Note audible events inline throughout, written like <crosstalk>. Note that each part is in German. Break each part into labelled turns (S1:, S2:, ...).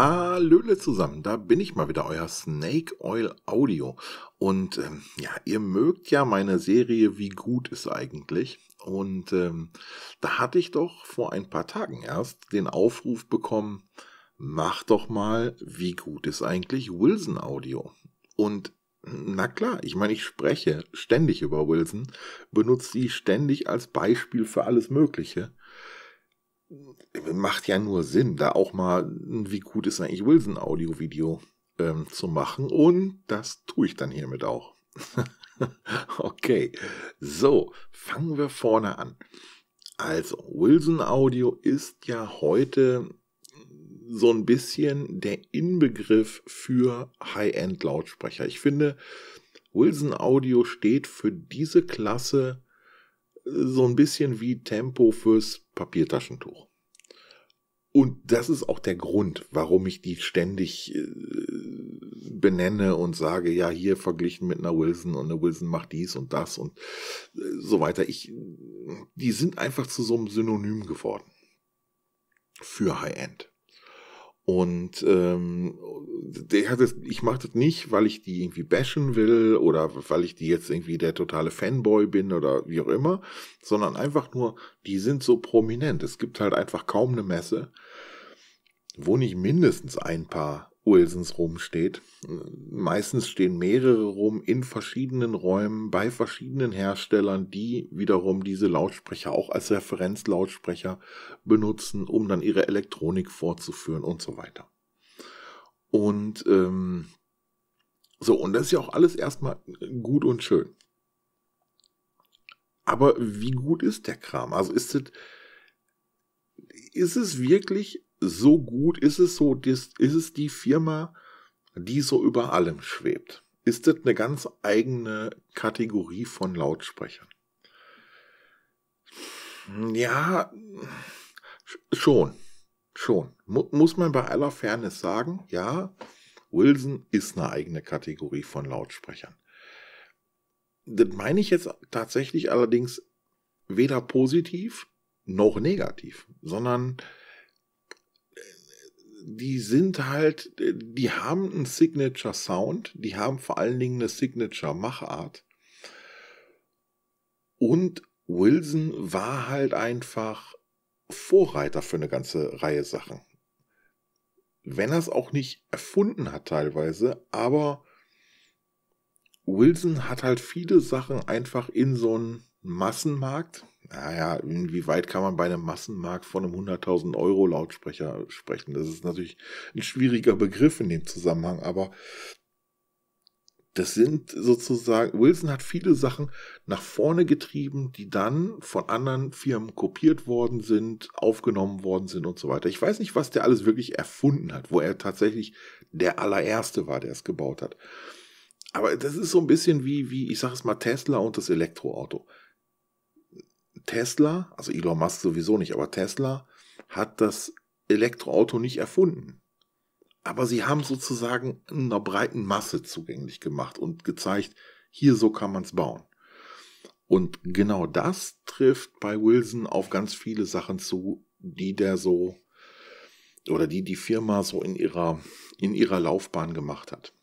S1: Hallöle zusammen, da bin ich mal wieder, euer Snake Oil Audio. Und ähm, ja, ihr mögt ja meine Serie Wie gut ist eigentlich. Und ähm, da hatte ich doch vor ein paar Tagen erst den Aufruf bekommen, mach doch mal Wie gut ist eigentlich Wilson Audio. Und na klar, ich meine, ich spreche ständig über Wilson, benutze sie ständig als Beispiel für alles Mögliche macht ja nur Sinn, da auch mal, wie gut ist eigentlich Wilson Audio-Video ähm, zu machen. Und das tue ich dann hiermit auch. <laughs> okay, so, fangen wir vorne an. Also, Wilson Audio ist ja heute so ein bisschen der Inbegriff für High-End-Lautsprecher. Ich finde, Wilson Audio steht für diese Klasse so ein bisschen wie Tempo fürs Papiertaschentuch. Und das ist auch der Grund, warum ich die ständig äh, benenne und sage, ja, hier verglichen mit einer Wilson und eine Wilson macht dies und das und äh, so weiter. Ich, die sind einfach zu so einem Synonym geworden. Für High-End. Und ähm, der hat jetzt, ich mache das nicht, weil ich die irgendwie bashen will oder weil ich die jetzt irgendwie der totale Fanboy bin oder wie auch immer, sondern einfach nur, die sind so prominent. Es gibt halt einfach kaum eine Messe, wo nicht mindestens ein paar Olsens rumsteht. Meistens stehen mehrere rum in verschiedenen Räumen bei verschiedenen Herstellern, die wiederum diese Lautsprecher auch als Referenzlautsprecher benutzen, um dann ihre Elektronik vorzuführen und so weiter. Und ähm, so, und das ist ja auch alles erstmal gut und schön. Aber wie gut ist der Kram? Also ist es, ist es wirklich so gut ist es so, ist es die Firma, die so über allem schwebt? Ist das eine ganz eigene Kategorie von Lautsprechern? Ja, schon, schon. Muss man bei aller Fairness sagen, ja, Wilson ist eine eigene Kategorie von Lautsprechern. Das meine ich jetzt tatsächlich allerdings weder positiv noch negativ, sondern die sind halt, äh, die haben einen Signature Sound, die haben vor allen Dingen eine Signature Machart. Und Wilson war halt einfach Vorreiter für eine ganze Reihe Sachen. Wenn er es auch nicht erfunden hat teilweise, aber Wilson hat halt viele Sachen einfach in so einen Massenmarkt naja, inwieweit kann man bei einem Massenmarkt von einem 100.000 Euro Lautsprecher sprechen? Das ist natürlich ein schwieriger Begriff in dem Zusammenhang, aber das sind sozusagen, Wilson hat viele Sachen nach vorne getrieben, die dann von anderen Firmen kopiert worden sind, aufgenommen worden sind und so weiter. Ich weiß nicht, was der alles wirklich erfunden hat, wo er tatsächlich der allererste war, der es gebaut hat. Aber das ist so ein bisschen wie, wie ich sage es mal, Tesla und das Elektroauto. Tesla, also Elon Musk sowieso nicht, aber Tesla hat das Elektroauto nicht erfunden. Aber sie haben sozusagen einer breiten Masse zugänglich gemacht und gezeigt, hier so kann man es bauen. Und genau das trifft bei Wilson auf ganz viele Sachen zu, die der so oder die die Firma so in ihrer in ihrer Laufbahn gemacht hat.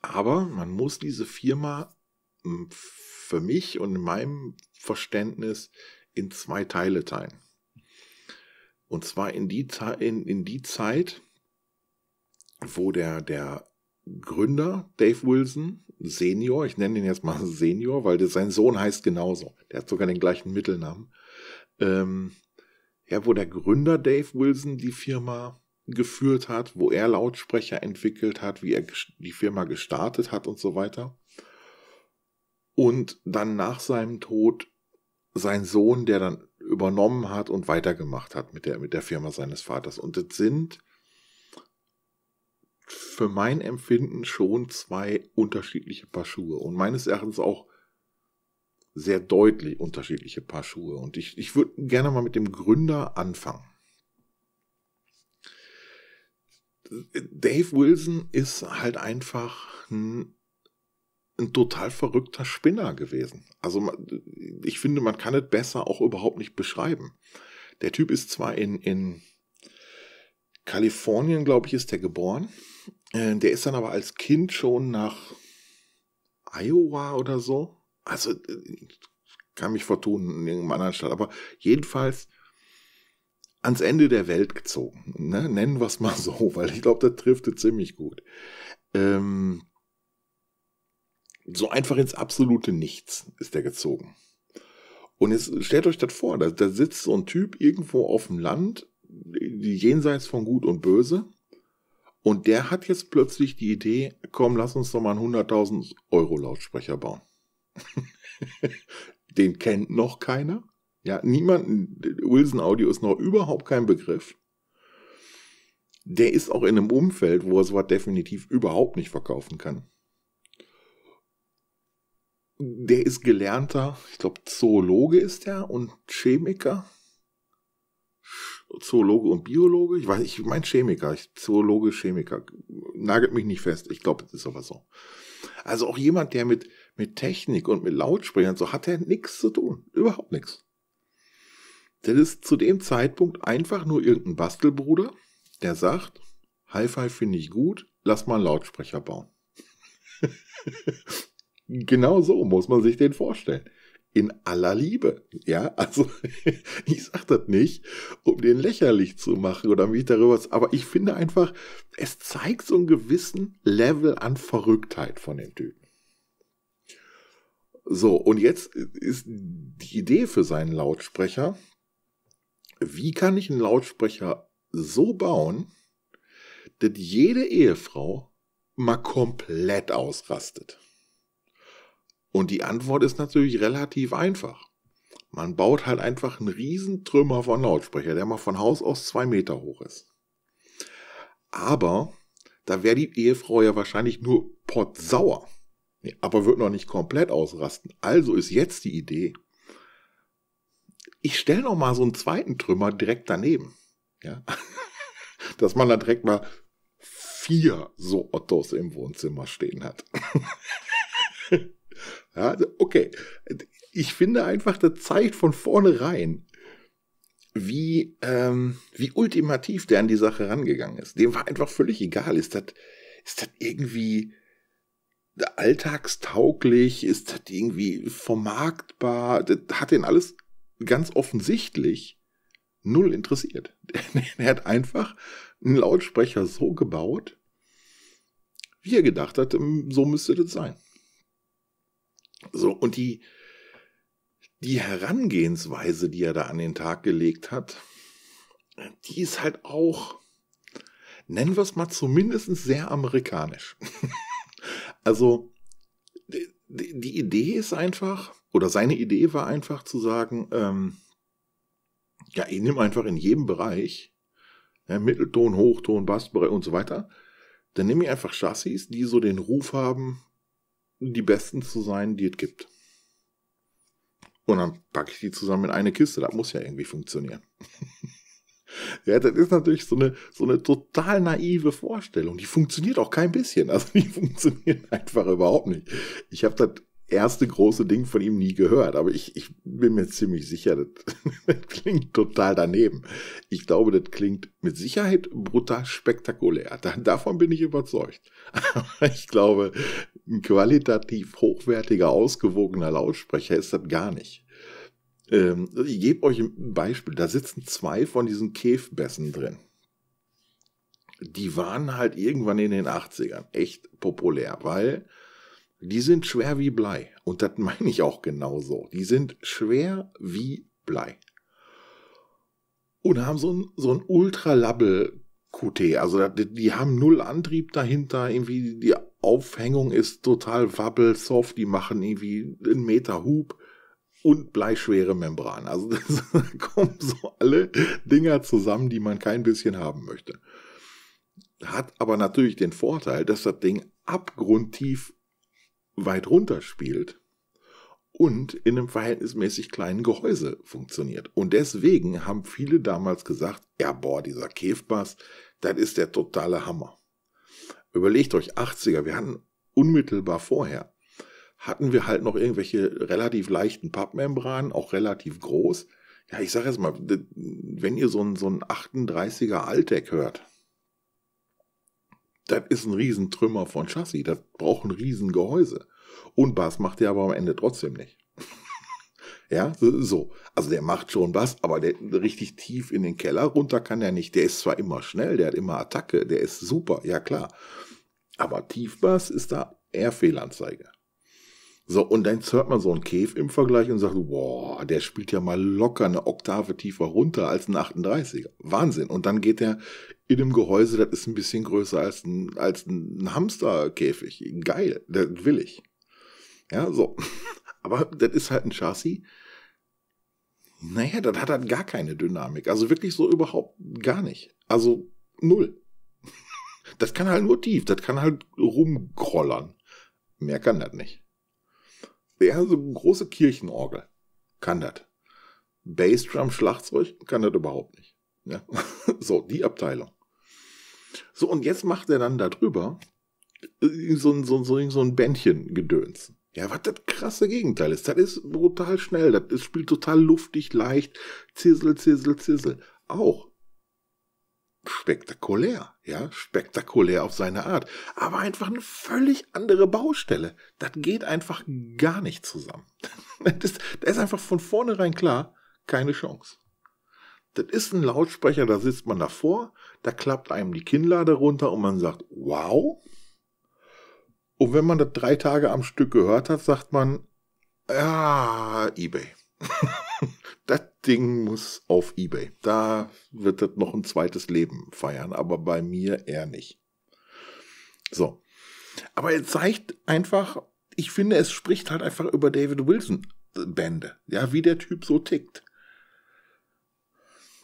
S1: Aber man muss diese Firma hm, für mich und in meinem Verständnis in zwei Teile teilen. Und zwar in die, in, in die Zeit, wo der, der Gründer Dave Wilson, Senior, ich nenne ihn jetzt mal <laughs> Senior, weil sein Sohn heißt genauso, der hat sogar den gleichen Mittelnamen, ähm, ja, wo der Gründer Dave Wilson die Firma geführt hat, wo er Lautsprecher entwickelt hat, wie er die Firma gestartet hat und so weiter und dann nach seinem Tod sein Sohn, der dann übernommen hat und weitergemacht hat mit der, mit der Firma seines Vaters. Und das sind für mein Empfinden schon zwei unterschiedliche Paar Schuhe und meines Erachtens auch sehr deutlich unterschiedliche Paar Schuhe. Und ich, ich würde gerne mal mit dem Gründer anfangen. Dave Wilson ist halt einfach ein ein total verrückter Spinner gewesen. Also ich finde, man kann es besser auch überhaupt nicht beschreiben. Der Typ ist zwar in, in Kalifornien, glaube ich, ist der geboren. Äh, der ist dann aber als Kind schon nach Iowa oder so. Also äh, kann mich vertun in irgendeinem anderen Stadt. Aber jedenfalls ans Ende der Welt gezogen. Ne? Nennen wir es mal <laughs> so, weil ich glaube, das trifft es ziemlich gut. Ähm, so einfach ins absolute Nichts ist der gezogen. Und jetzt stellt euch das vor, da, da sitzt so ein Typ irgendwo auf dem Land, jenseits von Gut und Böse, und der hat jetzt plötzlich die Idee, komm, lass uns doch mal einen 100.000 Euro Lautsprecher bauen. <laughs> Den kennt noch keiner. Ja, niemand, Wilson Audio ist noch überhaupt kein Begriff. Der ist auch in einem Umfeld, wo er sowas definitiv überhaupt nicht verkaufen kann der ist gelernter, ich glaube, Zoologe ist er und Chemiker. Zoologe und Biologe, ich weiß, ich meine Chemiker, ich, Zoologe, Chemiker, nagelt mich nicht fest, ich glaube, es ist aber so. Also auch jemand, der mit, mit Technik und mit Lautsprechern so hat er nichts zu tun, überhaupt nichts. Das ist zu dem Zeitpunkt einfach nur irgendein Bastelbruder, der sagt, Hi-Fi finde ich gut, lass mal einen Lautsprecher bauen. <laughs> Genau so muss man sich den vorstellen. In aller Liebe. Ja, also <laughs> ich sage das nicht, um den lächerlich zu machen oder mich darüber zu. Aber ich finde einfach, es zeigt so einen gewissen Level an Verrücktheit von dem Typen. So, und jetzt ist die Idee für seinen Lautsprecher, wie kann ich einen Lautsprecher so bauen, dass jede Ehefrau mal komplett ausrastet? Und die Antwort ist natürlich relativ einfach. Man baut halt einfach einen riesen Trümmer von Lautsprecher, der mal von Haus aus zwei Meter hoch ist. Aber da wäre die Ehefrau ja wahrscheinlich nur pottsauer. Aber wird noch nicht komplett ausrasten. Also ist jetzt die Idee, ich stelle noch mal so einen zweiten Trümmer direkt daneben. Ja? <laughs> Dass man da direkt mal vier so Ottos im Wohnzimmer stehen hat. <laughs> Ja, also, okay. Ich finde einfach, das zeigt von vornherein, wie, ähm, wie ultimativ der an die Sache rangegangen ist. Dem war einfach völlig egal. Ist das, ist das irgendwie alltagstauglich? Ist das irgendwie vermarktbar? Das hat den alles ganz offensichtlich null interessiert. <laughs> er hat einfach einen Lautsprecher so gebaut, wie er gedacht hat, ähm, so müsste das sein. So, und die, die Herangehensweise, die er da an den Tag gelegt hat, die ist halt auch, nennen wir es mal zumindest sehr amerikanisch. <laughs> also, die, die Idee ist einfach, oder seine Idee war einfach zu sagen, ähm, ja, ich nehme einfach in jedem Bereich, ja, Mittelton, Hochton, Bassbereich und so weiter, dann nehme ich einfach Chassis, die so den Ruf haben, die besten zu sein, die es gibt. Und dann packe ich die zusammen in eine Kiste. Das muss ja irgendwie funktionieren. <laughs> ja, das ist natürlich so eine, so eine total naive Vorstellung. Die funktioniert auch kein bisschen. Also die <laughs> funktioniert einfach überhaupt nicht. Ich habe das erste große Ding von ihm nie gehört. Aber ich, ich bin mir ziemlich sicher, das, <laughs> das, klingt total daneben. Ich glaube, das klingt mit Sicherheit brutal spektakulär. davon bin ich überzeugt. <laughs> Aber ich glaube, ein qualitativ hochwertiger, ausgewogener Lautsprecher ist das gar nicht. Ähm, also ich gebe euch ein Beispiel. Da sitzen zwei von diesen Käfbässen drin die waren halt irgendwann in den 80ern echt populär, weil die sind schwer wie Blei. Und das meine ich auch genauso. Die sind schwer wie Blei. Und haben so ein, so ein Ultra-Label-QT. Also die haben null Antrieb dahinter. Irgendwie die Aufhängung ist total wabbelsoft. Die machen irgendwie einen Meter Hub und bleischwere Membran. Also <laughs> das kommen so alle Dinger zusammen, die man kein bisschen haben möchte. Hat aber natürlich den Vorteil, dass das Ding abgrundtief weit runter spielt und in einem verhältnismäßig kleinen Gehäuse funktioniert. Und deswegen haben viele damals gesagt, ja boah, dieser Käfbass, das ist der totale Hammer. Überlegt euch, 80er, wir hatten unmittelbar vorher, hatten wir halt noch irgendwelche relativ leichten Pappmembranen, auch relativ groß. Ja, ich sage jetzt mal, wenn ihr so einen, so einen 38er Altec hört, das ist ein Riesentrümmer von Chassis. Das braucht ein Riesengehäuse. Und Bass macht der aber am Ende trotzdem nicht. <laughs> ja, so. Also der macht schon Bass, aber der richtig tief in den Keller runter kann er nicht. Der ist zwar immer schnell, der hat immer Attacke, der ist super, ja klar. Aber Tiefbass ist da eher Fehlanzeige. So, und dann hört man so einen Cave im Vergleich und sagt, boah, der spielt ja mal locker eine Oktave tiefer runter als ein 38er. Wahnsinn. Und dann geht der in einem Gehäuse, das ist ein bisschen größer als ein, als ein Hamsterkäfig. Geil, das will ich. Ja, so. <laughs> Aber das ist halt ein Chassis. Naja, das hat halt gar keine Dynamik. Also wirklich so überhaupt gar nicht. Also null. <laughs> Das kann halt nur tief, das kann halt rumkrollern. Mehr kann das nicht ja, so eine große Kirchenorgel. Kann das. Bassdrum, Schlagzeug, kann das überhaupt nicht. Ja? <laughs> so, die Abteilung. So, und jetzt macht er dann darüber so äh, so, so, so ein Bändchen-Gedöns. Ja, was das krasse Gegenteil ist. Das ist brutal schnell, das spielt total luftig, leicht, zizzle, zizzle, zizzle. Auch spektakulär, ja, spektakulär auf seine Art, aber einfach eine völlig andere Baustelle. Das geht einfach gar nicht zusammen. <laughs> Das, das ist einfach von vornherein klar, keine Chance. Das ist ein Lautsprecher, da sitzt man davor, da klappt einem die Kinnlade runter und man sagt, wow. Und wenn man das drei Tage am Stück gehört hat, sagt man, ja, ah, eBay. <laughs> das, Ding muss auf eBay. Da wird das noch ein zweites Leben feiern, aber bei mir eher nicht. So. Aber es zeigt einfach, ich finde, es spricht halt einfach über David Wilson äh, Bände. Ja, wie der Typ so tickt.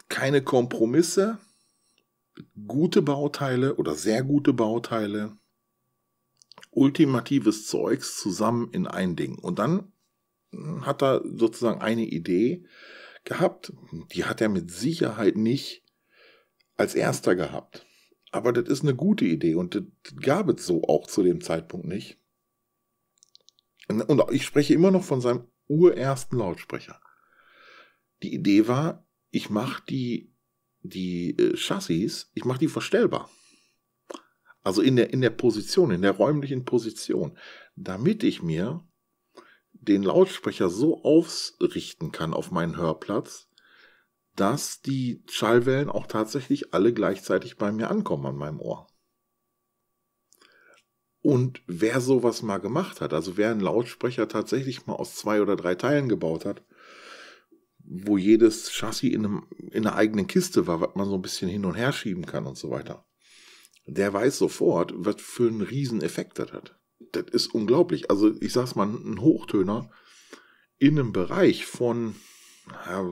S1: Keine Kompromisse, gute Bauteile oder sehr gute Bauteile, ultimatives Zeugs zusammen in ein Ding. Und dann hm, hat er sozusagen eine Idee, gehabt. Die hat er mit Sicherheit nicht als erster gehabt. Aber das ist eine gute Idee und das gab es so auch zu dem Zeitpunkt nicht. Und ich spreche immer noch von seinem urersten Lautsprecher. Die Idee war, ich mache die, die äh, Chassis, ich mache die verstellbar. Also in der, in der Position, in der räumlichen Position, damit ich mir den Lautsprecher so ausrichten kann auf meinen Hörplatz, dass die Schallwellen auch tatsächlich alle gleichzeitig bei mir ankommen an meinem Ohr. Und wer sowas mal gemacht hat, also wer einen Lautsprecher tatsächlich mal aus zwei oder drei Teilen gebaut hat, wo jedes Chassis in, einem, in einer eigenen Kiste war, was man so ein bisschen hin und her schieben kann und so weiter, der weiß sofort, was für einen Rieseneffekt das hat das ist unglaublich. Also ich sag's mal, ein Hochtöner in einem Bereich von, ja,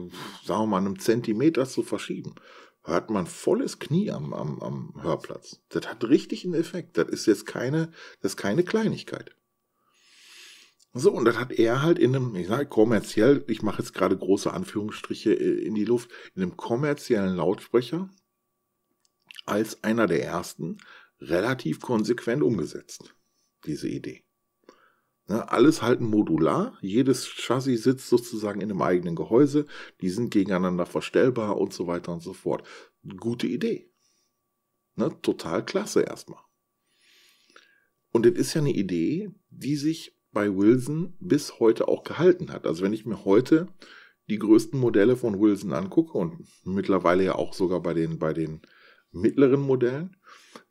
S1: sagen wir mal, einem Zentimeter zu verschieben, hört man volles Knie am, am, am Hörplatz. Das hat richtig einen Effekt. Das ist jetzt keine, das ist keine Kleinigkeit. So, und das hat er halt in einem, ich sage kommerziell, ich mache jetzt gerade große Anführungsstriche äh, in die Luft, in einem kommerziellen Lautsprecher als einer der ersten relativ konsequent umgesetzt diese Idee. Ne, alles halten modular, jedes Chassis sitzt sozusagen in einem eigenen Gehäuse, die sind gegeneinander verstellbar und so weiter und so fort. Gute Idee. Ne, total klasse erstmal. Und das ist ja eine Idee, die sich bei Wilson bis heute auch gehalten hat. Also wenn ich mir heute die größten Modelle von Wilson angucke und mittlerweile ja auch sogar bei den, bei den mittleren Modellen,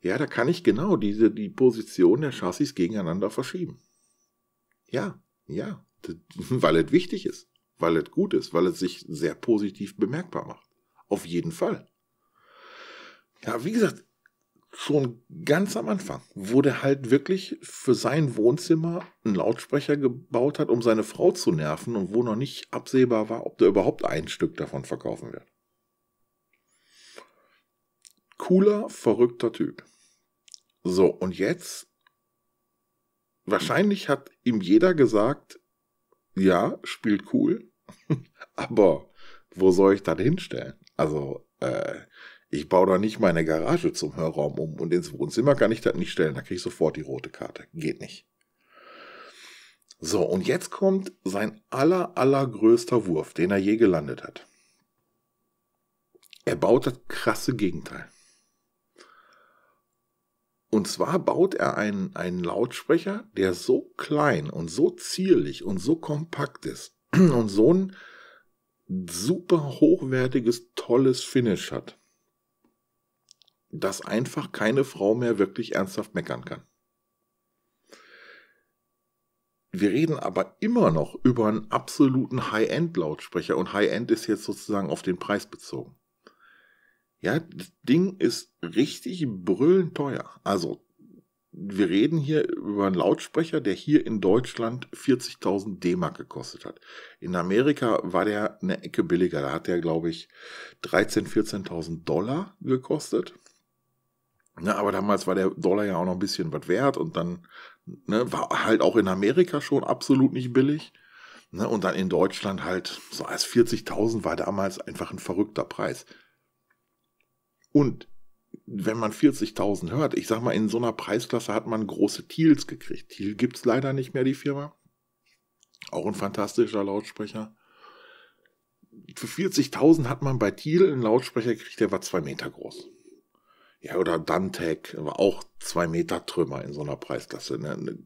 S1: ja, da kann ich genau diese, die Position der Chassis gegeneinander verschieben. Ja, ja, <laughs> weil es wichtig ist, weil es gut ist, weil es sich sehr positiv bemerkbar macht. Auf jeden Fall. Ja, wie gesagt, schon ganz am Anfang wo der halt wirklich für sein Wohnzimmer einen Lautsprecher gebaut hat, um seine Frau zu nerven und wo noch nicht absehbar war, ob der überhaupt ein Stück davon verkaufen wird. Cooler, verrückter Typ. So, und jetzt? Wahrscheinlich hat ihm jeder gesagt, ja, spielt cool, <laughs> aber wo soll ich das hinstellen? Also, äh, ich baue da nicht meine Garage zum Hörraum um und ins Wohnzimmer kann ich das nicht stellen, da kriege ich sofort die rote Karte. Geht nicht. So, und jetzt kommt sein aller, allergrößter Wurf, den er je gelandet hat. Er baut das krasse Gegenteil. Und zwar baut er einen, einen Lautsprecher, der so klein und so zierlich und so kompakt ist <clears throat> und so ein super hochwertiges, tolles Finish hat, dass einfach keine Frau mehr wirklich ernsthaft meckern kann. Wir reden aber immer noch über einen absoluten High-End-Lautsprecher und High-End ist jetzt sozusagen auf den Preis bezogen. Ja, das Ding ist richtig brüllend teuer. Also, wir reden hier über einen Lautsprecher, der hier in Deutschland 40.000 D-Mark gekostet hat. In Amerika war der eine Ecke billiger. Da hat der, glaube ich, 13.000, 14.000 Dollar gekostet. Ja, ne, aber damals war der Dollar ja auch noch ein bisschen was wert und dann ne, war halt auch in Amerika schon absolut nicht billig. Ne, und dann in Deutschland halt so als 40.000 war damals einfach ein verrückter Preis. Und wenn man 40.000 hört, ich sag mal, in so einer Preisklasse hat man große Teals gekriegt. Teal gibt es leider nicht mehr, die Firma. Auch ein fantastischer Lautsprecher. Für 40.000 hat man bei Thiel einen Lautsprecher gekriegt, der war zwei Meter groß. Ja, oder Dantec, war auch zwei Meter Trümmer in so einer Preisklasse. Ne? ne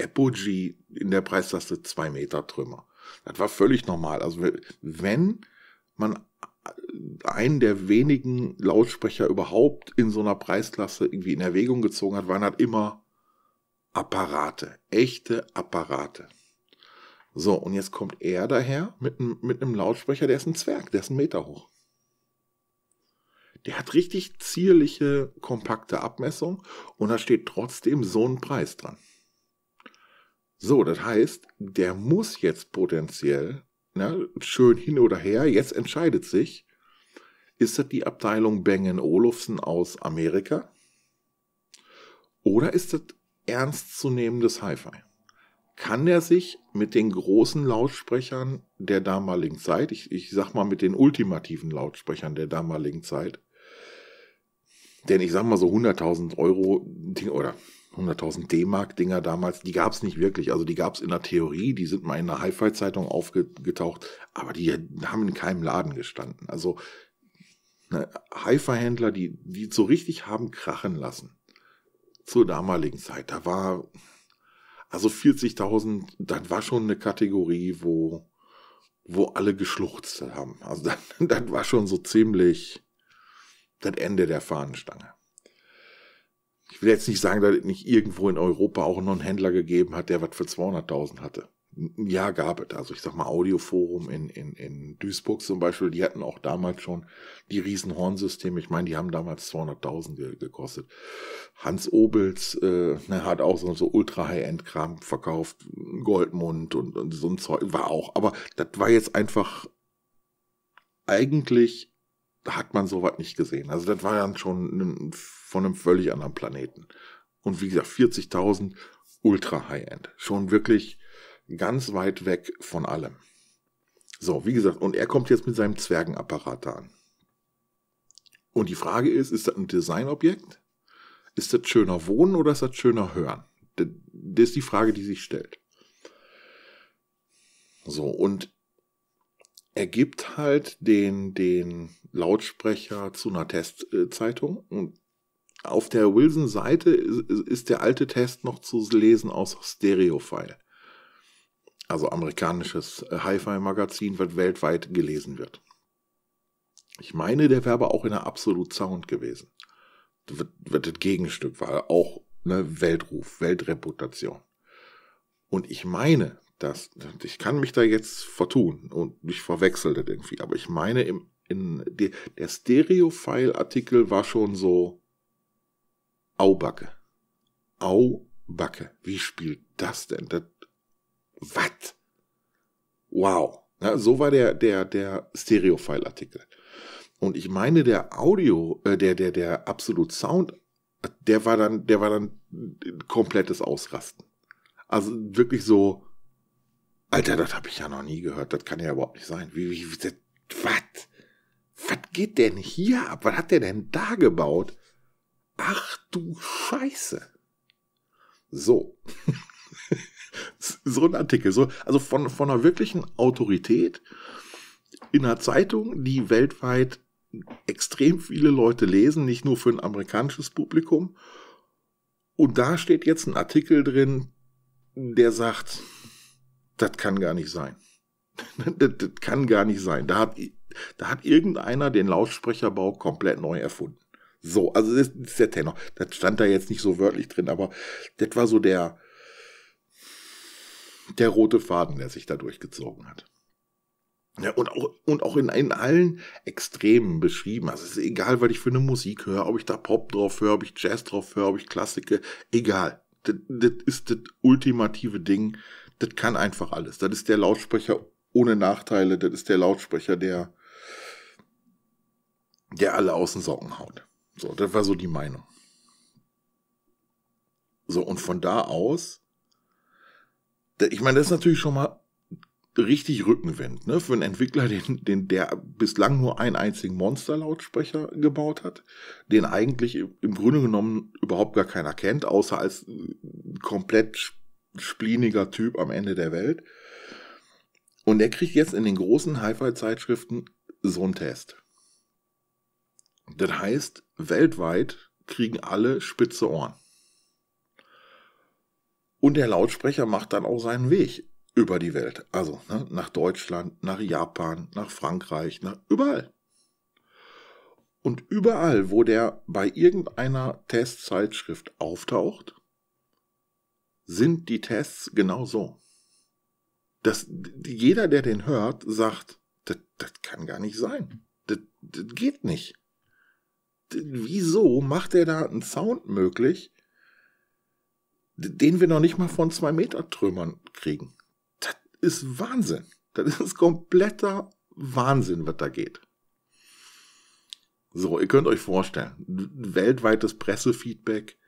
S1: Apogee in der Preisklasse zwei Meter Trümmer. Das war völlig normal. Also wenn man einen der wenigen Lautsprecher überhaupt in so einer Preisklasse irgendwie in Erwägung gezogen hat, waren halt immer Apparate, echte Apparate. So, und jetzt kommt er daher mit einem, mit einem Lautsprecher, der ist ein Zwerg, der ist ein Meter hoch. Der hat richtig zierliche, kompakte Abmessung und da steht trotzdem so ein Preis dran. So, das heißt, der muss jetzt potenziell ne, schön hin oder her, jetzt entscheidet sich, ist das die Abteilung Bengen Olufsen aus Amerika? Oder ist das ernstzunehmendes Hi-Fi? Kann er sich mit den großen Lautsprechern der damaligen Zeit, ich, ich sag mal mit den ultimativen Lautsprechern der damaligen Zeit, denn ich sag mal so 100.000 Euro, oder 100.000 D-Mark-Dinger damals, die gab es nicht wirklich. Also die gab es in der Theorie, die sind mal in einer Hi-Fi-Zeitung aufgetaucht, aber die haben in keinem Laden gestanden. Also ne, Hi-Fi-Händler, die, die so richtig haben krachen lassen zur damaligen Zeit, da war also 40.000, das war schon eine Kategorie, wo, wo alle geschluchzt haben. Also <laughs> das, das war schon so ziemlich das Ende der Fahnenstange will jetzt nicht sagen, dass es nicht irgendwo in Europa auch noch einen Händler gegeben hat, der was für 200.000 hatte. Ja, gab es. Also ich sag mal, Audioforum in, in, in Duisburg zum Beispiel, die hatten auch damals schon die Riesenhornsysteme. Ich meine, die haben damals 200.000 gekostet. Hans Obels äh, ne, hat auch so, so Ultra-High-End-Kram verkauft, Goldmund und, und so ein Zeug, war auch. Aber das war jetzt einfach eigentlich hat man sowas nicht gesehen. Also das war dann schon von einem völlig anderen Planeten. Und wie gesagt, 40.000 ultra High-End. Schon wirklich ganz weit weg von allem. So, wie gesagt, und er kommt jetzt mit seinem Zwergenapparat da an. Und die Frage ist, ist das ein Designobjekt? Ist das schöner Wohnen oder ist das schöner Hören? Das ist die Frage, die sich stellt. So, und er gibt halt den, den Lautsprecher zu einer Testzeitung. Und auf der Wilson-Seite ist der alte Test noch zu lesen aus Stereophile. Also amerikanisches Hi-Fi-Magazin, was weltweit gelesen wird. Ich meine, der wäre aber auch in der Absolut Sound gewesen. Das wird das Gegenstück war auch ne, Weltruf, Weltreputation. Und ich meine, das, ich kann mich da jetzt vertun und mich verwechselt irgendwie. Aber ich meine, im, in, der, der stereo artikel war schon so Aubacke. Aubacke. Wie spielt das denn? Das, was? Wow. Ja, so war der, der, der stereo artikel Und ich meine, der Audio, äh, der, der, der Absolute Sound, der war dann, der war dann komplettes Ausrasten. Also wirklich so, Alter, das habe ich ja noch nie gehört. Das kann ja überhaupt nicht sein. Wie, wie, wie was? Was geht denn hier ab? Was hat der denn da gebaut? Ach du Scheiße. So. <laughs> so ein Artikel. So, also von, von einer wirklichen Autorität in einer Zeitung, die weltweit extrem viele Leute lesen, nicht nur für ein amerikanisches Publikum. Und da steht jetzt ein Artikel drin, der sagt, das kann gar nicht sein. <laughs> das, das kann gar nicht sein. Da hat, da hat irgendeiner den Lautsprecherbau komplett neu erfunden. So, also das ist der Tenor. Das stand da jetzt nicht so wörtlich drin, aber das war so der, der rote Faden, der sich da durchgezogen hat. Ja, und auch, und auch in, in allen Extremen beschrieben. Also es ist egal, was ich für eine Musik höre, ob ich da Pop drauf höre, ob ich Jazz drauf höre, ob ich Klassiker, egal. Das, das ist das ultimative Ding, das kann einfach alles. Das ist der Lautsprecher ohne Nachteile, das ist der Lautsprecher, der, der alle außen Socken haut. So, das war so die Meinung. So, und von da aus, ich meine, das ist natürlich schon mal richtig Rückenwind, ne? Für einen Entwickler, den, den, der bislang nur einen einzigen Monster-Lautsprecher gebaut hat, den eigentlich im Grunde genommen überhaupt gar keiner kennt, außer als komplett spliniger Typ am Ende der Welt. Und der kriegt jetzt in den großen Hi-Fi-Zeitschriften so einen Test. Das heißt, weltweit kriegen alle spitze Ohren. Und der Lautsprecher macht dann auch seinen Weg über die Welt. Also ne, nach Deutschland, nach Japan, nach Frankreich, nach überall. Und überall, wo der bei irgendeiner Testzeitschrift auftaucht, sind die Tests genau so. Dass jeder, der den hört, sagt, das, das kann gar nicht sein. Das, das geht nicht. wieso macht er da einen Sound möglich, den wir noch nicht mal von zwei Meter Trümmern kriegen? Das ist Wahnsinn. Das ist kompletter Wahnsinn, was da geht. So, ihr könnt euch vorstellen, weltweites Pressefeedback,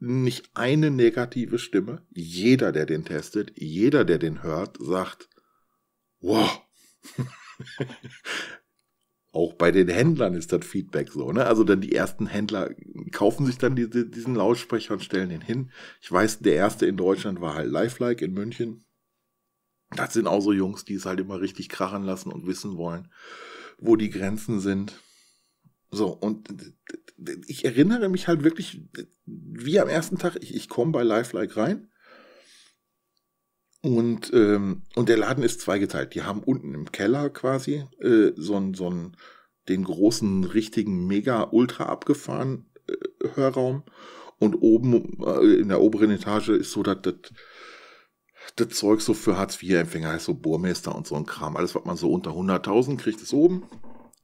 S1: nicht eine negative Stimme. Jeder, der den testet, jeder, der den hört, sagt, wow. <laughs> Auch bei den Händlern ist das Feedback so, ne? Also dann die ersten Händler kaufen sich dann die, diesen Lautsprecher und stellen ihn hin. Ich weiß, der erste in Deutschland war halt Lifelike in München. Das sind auch so Jungs, die es halt immer richtig krachen lassen und wissen wollen, wo die Grenzen sind. So, und ich erinnere mich halt wirklich, wie am ersten Tag, ich, ich komme bei Lifelike rein und, ähm, und der Laden ist zweigeteilt. Die haben unten im Keller quasi äh, so einen so den großen, richtigen, mega ultra abgefahren äh, Hörraum. Und oben äh, in der oberen Etage ist so das, das Zeug so für Hartz-IV-Empfänger, heißt so Bohrmeister und so ein Kram. Alles, was man so unter 100.000 kriegt, ist oben.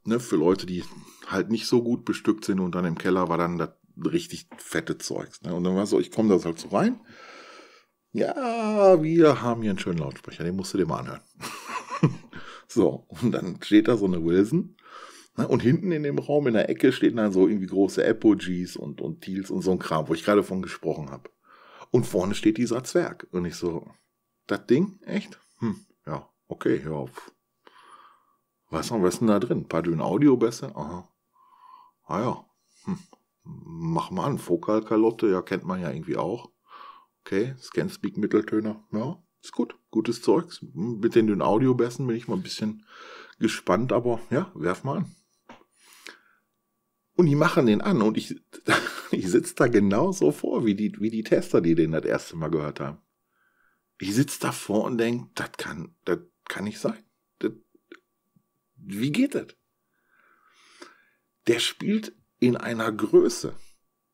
S1: Ne, für Leute, die halt nicht so gut bestückt sind und dann im Keller war dann das richtig fette Zeugs. Ne? Und dann war so, ich komme da halt so rein. Ja, wir haben hier einen schönen Lautsprecher, den musst du dir mal anhören. <laughs> so, und dann steht da so eine Wilson. Ne? Und hinten in dem Raum in der Ecke stehen dann so irgendwie große Apogees und, und Teals und so ein Kram, wo ich gerade von gesprochen habe. Und vorne steht dieser Zwerg. Und ich so, das Ding? Echt? Hm, ja, okay, ja. Was, was ist denn da drin? Ein paar Dünn Audiobässe? Aha. Ah ja, hm. mach mal an, Fokalkalotte, ja, kennt man ja irgendwie auch. Okay, Scan-Speak-Mitteltöne, ja, ist gut, gutes Zeugs. Mit den dünnen Audiobässen bin ich mal ein bisschen gespannt, aber ja, werf mal an. Und die machen den an und ich, <laughs> ich sitze da genauso vor, wie die, wie die Tester, die den das erste Mal gehört haben. Ich sitze da vor und denke, das kann, das kann nicht sein. Das, wie geht das? der spielt in einer Größe,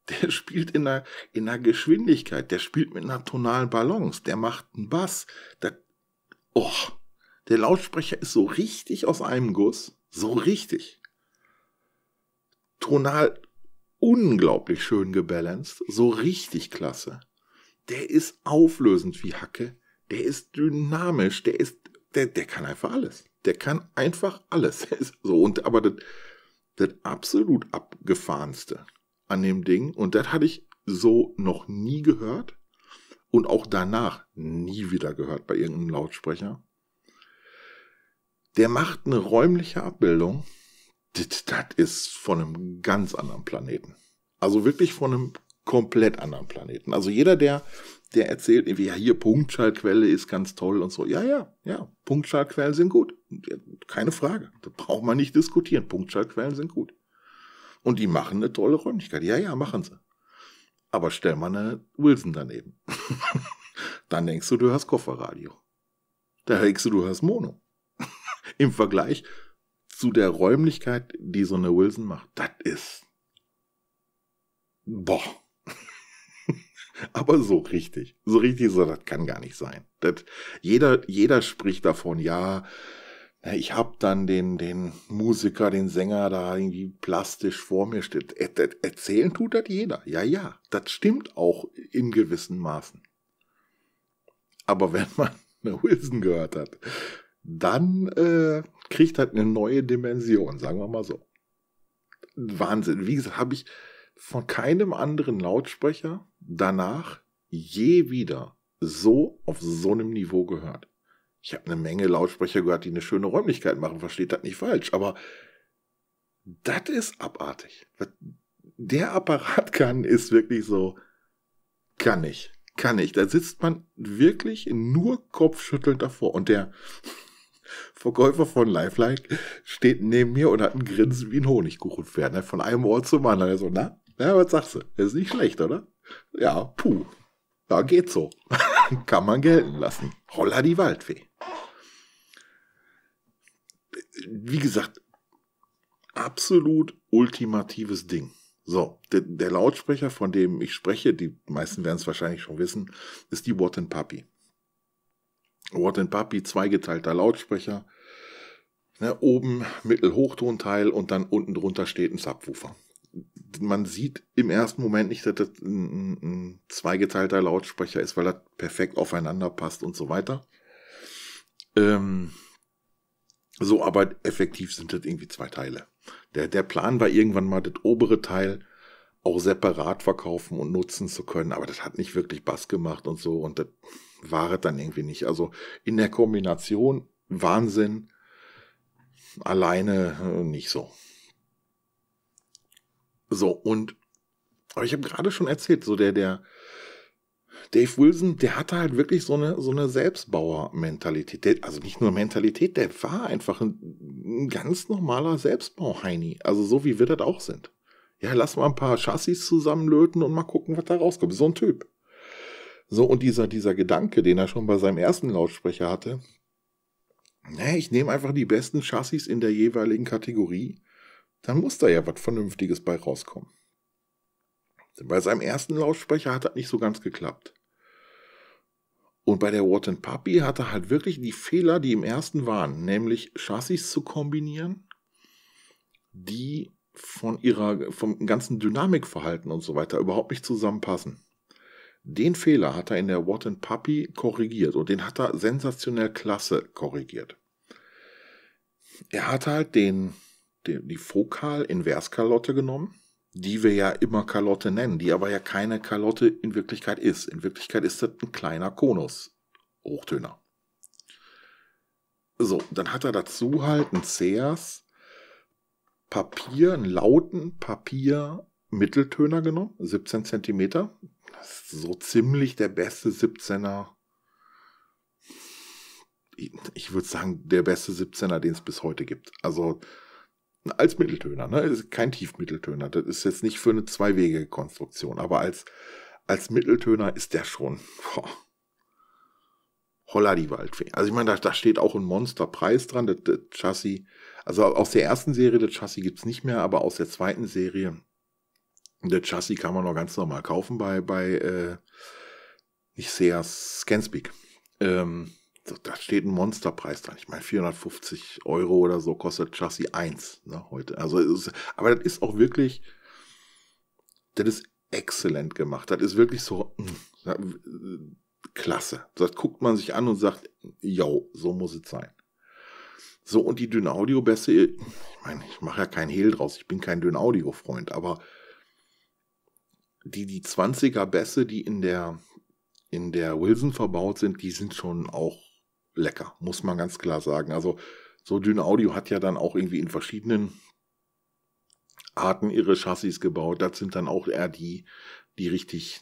S1: der spielt in einer, in einer Geschwindigkeit, der spielt mit einer tonalen Balance, der macht einen Bass. Der, oh, der Lautsprecher ist so richtig aus einem Guss, so richtig. Tonal unglaublich schön gebalanced, so richtig klasse. Der ist auflösend wie Hacke, der ist dynamisch, der ist, der, der kann einfach alles. Der kann einfach alles. <laughs> so, und aber das, das absolut abgefahrenste an dem Ding. Und das hatte ich so noch nie gehört und auch danach nie wieder gehört bei irgendeinem Lautsprecher. Der macht eine räumliche Abbildung. Das, das ist von einem ganz anderen Planeten. Also wirklich von einem komplett anderen Planeten. Also jeder, der der erzählt irgendwie, ja, hier Punktschaltquelle ist ganz toll und so. Ja, ja, ja, Punktschaltquellen sind gut. Keine Frage. Da braucht man nicht diskutieren. Punktschaltquellen sind gut. Und die machen eine tolle Räumlichkeit. Ja, ja, machen sie. Aber stell mal eine Wilson daneben. <laughs> Dann denkst du, du hörst Kofferradio. Da denkst du, du hörst Mono. <laughs> Im Vergleich zu der Räumlichkeit, die so eine Wilson macht, das ist. Boah. <laughs> Aber so richtig. So richtig, so, das kann gar nicht sein. Das, jeder, jeder spricht davon, ja, ich habe dann den, den Musiker, den Sänger da irgendwie plastisch vor mir steht. Erzählen tut das jeder. Ja, ja, das stimmt auch in gewissen Maßen. Aber wenn <laughs> man eine Wilson gehört hat, dann äh, kriegt das eine neue Dimension, sagen wir mal so. Wahnsinn. Wie gesagt, habe ich, von keinem anderen Lautsprecher danach je wieder so auf so einem Niveau gehört. Ich habe eine Menge Lautsprecher gehört, die eine schöne Räumlichkeit machen, versteht das nicht falsch, aber das ist abartig. Der Apparat <laughs> kann, ist wirklich so, kann ich, kann ich. Da sitzt man wirklich nur kopfschüttelnd davor und der <laughs> Verkäufer von Lifeline steht neben mir und hat ein Grinsen wie ein Honigkuchenpferd, ne? von einem Ohr zum anderen. Er so, na, ja, was sagst du? Ist nicht schlecht, oder? Ja, puh. Da geht's so. <laughs> Kann man gelten lassen. Holla die Waldfee. Wie gesagt, absolut ultimatives Ding. So, der, der Lautsprecher, von dem ich spreche, die meisten werden es wahrscheinlich schon wissen, ist die Watt Puppy. Watt Puppy, zweigeteilter Lautsprecher. Ne, oben Mittelhochtonteil und dann unten drunter steht ein Subwoofer man sieht im ersten Moment nicht, dass das ein, ein zweigeteilter Lautsprecher ist, weil das perfekt aufeinander passt und so weiter. Ähm, so, aber effektiv sind das irgendwie zwei Teile. Der, der Plan war irgendwann mal, das obere Teil auch separat verkaufen und nutzen zu können, aber das hat nicht wirklich Bass gemacht und so und das war es dann irgendwie nicht. Also in der Kombination Wahnsinn, alleine äh, nicht so. So, und aber ich habe gerade schon erzählt, so der, der Dave Wilson, der hatte halt wirklich so eine, so eine Selbstbauer-Mentalität. Also nicht nur Mentalität, der war einfach ein, ein ganz normaler Selbstbau-Heini. Also so wie wir das auch sind. Ja, lass mal ein paar Chassis zusammenlöten und mal gucken, was da rauskommt. So ein Typ. So, und dieser, dieser Gedanke, den er schon bei seinem ersten Lautsprecher hatte, ne, ich nehme einfach die besten Chassis in der jeweiligen Kategorie dann muss da ja was Vernünftiges bei rauskommen. Bei seinem ersten Lautsprecher hat das nicht so ganz geklappt. Und bei der Watt Puppy hat er halt wirklich die Fehler, die im ersten waren, nämlich Chassis zu kombinieren, die von ihrer, vom ganzen Dynamikverhalten und so weiter überhaupt nicht zusammenpassen. Den Fehler hat er in der Watt Puppy korrigiert und den hat er sensationell klasse korrigiert. Er hat halt den die, die fokal inverskalotte genommen, die wir ja immer Kalotte nennen, die aber ja keine Kalotte in Wirklichkeit ist. In Wirklichkeit ist das ein kleiner Konus. Hochtöner. So, dann hat er dazu halt ein Ceas Papier, einen lauten Papier Mitteltöner genommen, 17 cm. Das ist so ziemlich der beste 17er. Ich würde sagen, der beste 17er, den es bis heute gibt. Also als Mitteltöner, ne? Das ist kein Tiefmitteltöner. Das ist jetzt nicht für eine Zwei-Wege-Konstruktion, aber als, als Mitteltöner ist der schon. Boah. Holla die Waldfee. Also ich meine, da, da steht auch ein Monsterpreis dran. Das, das Chassis, also aus der ersten Serie, das Chassis gibt es nicht mehr, aber aus der zweiten Serie, das Chassis kann man noch ganz normal kaufen bei, bei äh, nicht sehr Scanspeak. Ähm, da steht ein Monsterpreis dran. Ich meine, 450 Euro oder so kostet Chassis 1 ne, heute. Also, ist, aber das ist auch wirklich, das ist exzellent gemacht. Das ist wirklich so mh, hm, äh, klasse. Das guckt man sich an und sagt, yo, so muss es sein. So, und die dünne bässe ich meine, ich mache ja kein Hehl draus, ich bin kein dünn freund aber die, die 20er Bässe, die in der, in der Wilson verbaut sind, die sind schon auch lecker, muss man ganz klar sagen. Also so dünne Audio hat ja dann auch irgendwie in verschiedenen Arten ihre Chassis gebaut. Das sind dann auch eher die, die richtig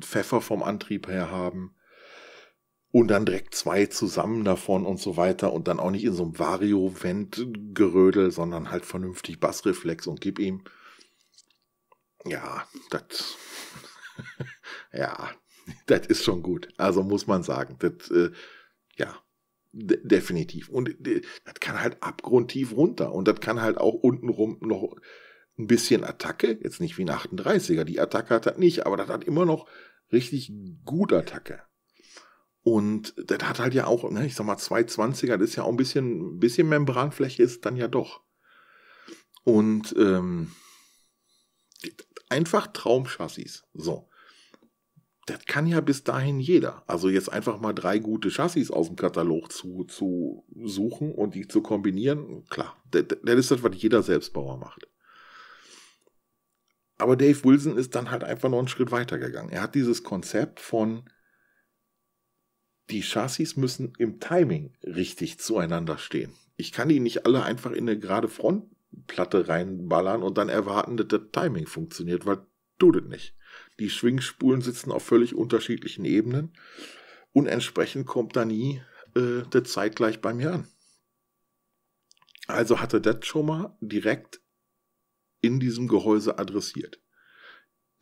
S1: Pfeffer vom Antrieb her haben. Und dann direkt zwei zusammen davon und so weiter. Und dann auch nicht in so einem Vario-Vent-Gerödel, sondern halt vernünftig Bassreflex und gib ihm. Ja, das. <laughs> ja, <laughs> das ist schon gut. Also muss man sagen, das, äh, ja, definitiv. Und das kann halt abgrundtief runter. Und das kann halt auch untenrum noch ein bisschen Attacke. Jetzt nicht wie ein 38er. Die Attacke hat das nicht, aber das hat immer noch richtig gut Attacke. Und das hat halt ja auch, ne, ich sag mal, 220er, das ist ja auch ein bisschen, bisschen Membranfläche ist dann ja doch. Und ähm, einfach Traumchassis. So das kann ja bis dahin jeder. Also jetzt einfach mal drei gute Chassis aus dem Katalog zu, zu suchen und die zu kombinieren, klar, das, das ist das, was jeder Selbstbauer macht. Aber Dave Wilson ist dann halt einfach noch einen Schritt weiter gegangen. Er hat dieses Konzept von, die Chassis müssen im Timing richtig zueinander stehen. Ich kann die nicht alle einfach in eine gerade Frontplatte reinballern und dann erwarten, dass das Timing funktioniert, weil tut das nicht. Die Schwingspulen sitzen auf völlig unterschiedlichen Ebenen und entsprechend kommt da nie äh, der zeitgleich bei mir an. Also hatte das schon mal direkt in diesem Gehäuse adressiert.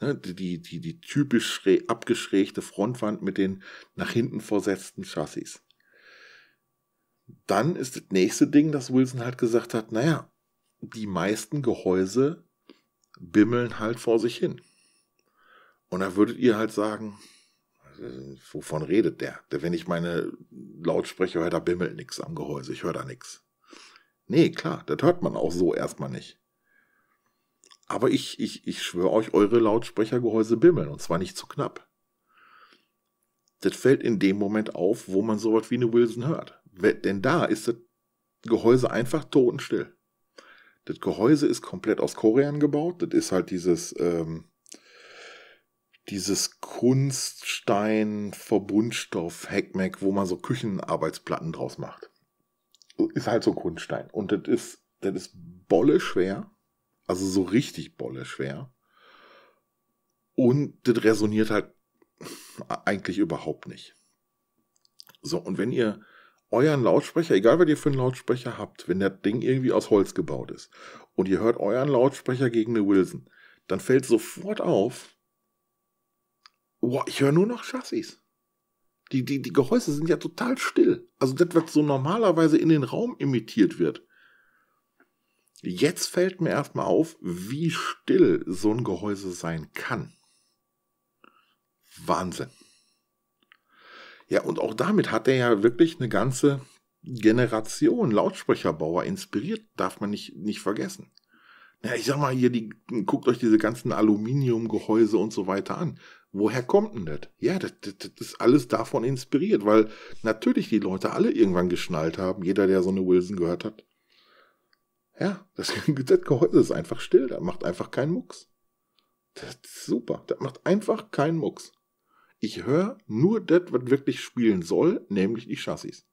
S1: Ne, die, die, die, die typisch abgeschrägte Frontwand mit den nach hinten versetzten Chassis. Dann ist das nächste Ding, dass Wilson halt gesagt hat, naja, die meisten Gehäuse bimmeln halt vor sich hin. Und da würdet ihr halt sagen, wovon redet der? Wenn ich meine Lautsprecher höre, da bimmelt nichts am Gehäuse, ich höre da nichts. Nee, klar, das hört man auch so erstmal nicht. Aber ich, ich, ich schwöre euch, eure Lautsprechergehäuse bimmeln und zwar nicht zu knapp. Das fällt in dem Moment auf, wo man sowas wie eine Wilson hört. Denn da ist das Gehäuse einfach totenstill. Das Gehäuse ist komplett aus Korean gebaut. Das ist halt dieses ähm, dieses Kunststein Verbundstoff Heckmeck, wo man so Küchenarbeitsplatten draus macht. Ist halt so ein Kunststein und das ist das ist bolle schwer, also so richtig bolle schwer. Und das resoniert halt eigentlich überhaupt nicht. So, und wenn ihr euren Lautsprecher, egal was ihr für einen Lautsprecher habt, wenn das Ding irgendwie aus Holz gebaut ist und ihr hört euren Lautsprecher gegen eine Wilson, dann fällt sofort auf, oh, ich höre nur noch Chassis. Die, die, die Gehäuse sind ja total still. Also das, was so normalerweise in den Raum imitiert wird. Jetzt fällt mir erstmal auf, wie still so ein Gehäuse sein kann. Wahnsinn. Ja, und auch damit hat er ja wirklich eine ganze Generation Lautsprecherbauer inspiriert, darf man nicht, nicht vergessen. Ja, ich sag mal hier, die, guckt euch diese ganzen Aluminiumgehäuse und so weiter an woher kommt denn das? Ja, das, das, das, ist alles davon inspiriert, weil natürlich die Leute alle irgendwann geschnallt haben, jeder, der so eine Wilson gehört hat. Ja, das, <laughs> das Gehäuse ist einfach still, das macht einfach keinen Mucks. Das ist super, das macht einfach keinen Mucks. Ich höre nur das, was wirklich spielen soll, nämlich die Chassis.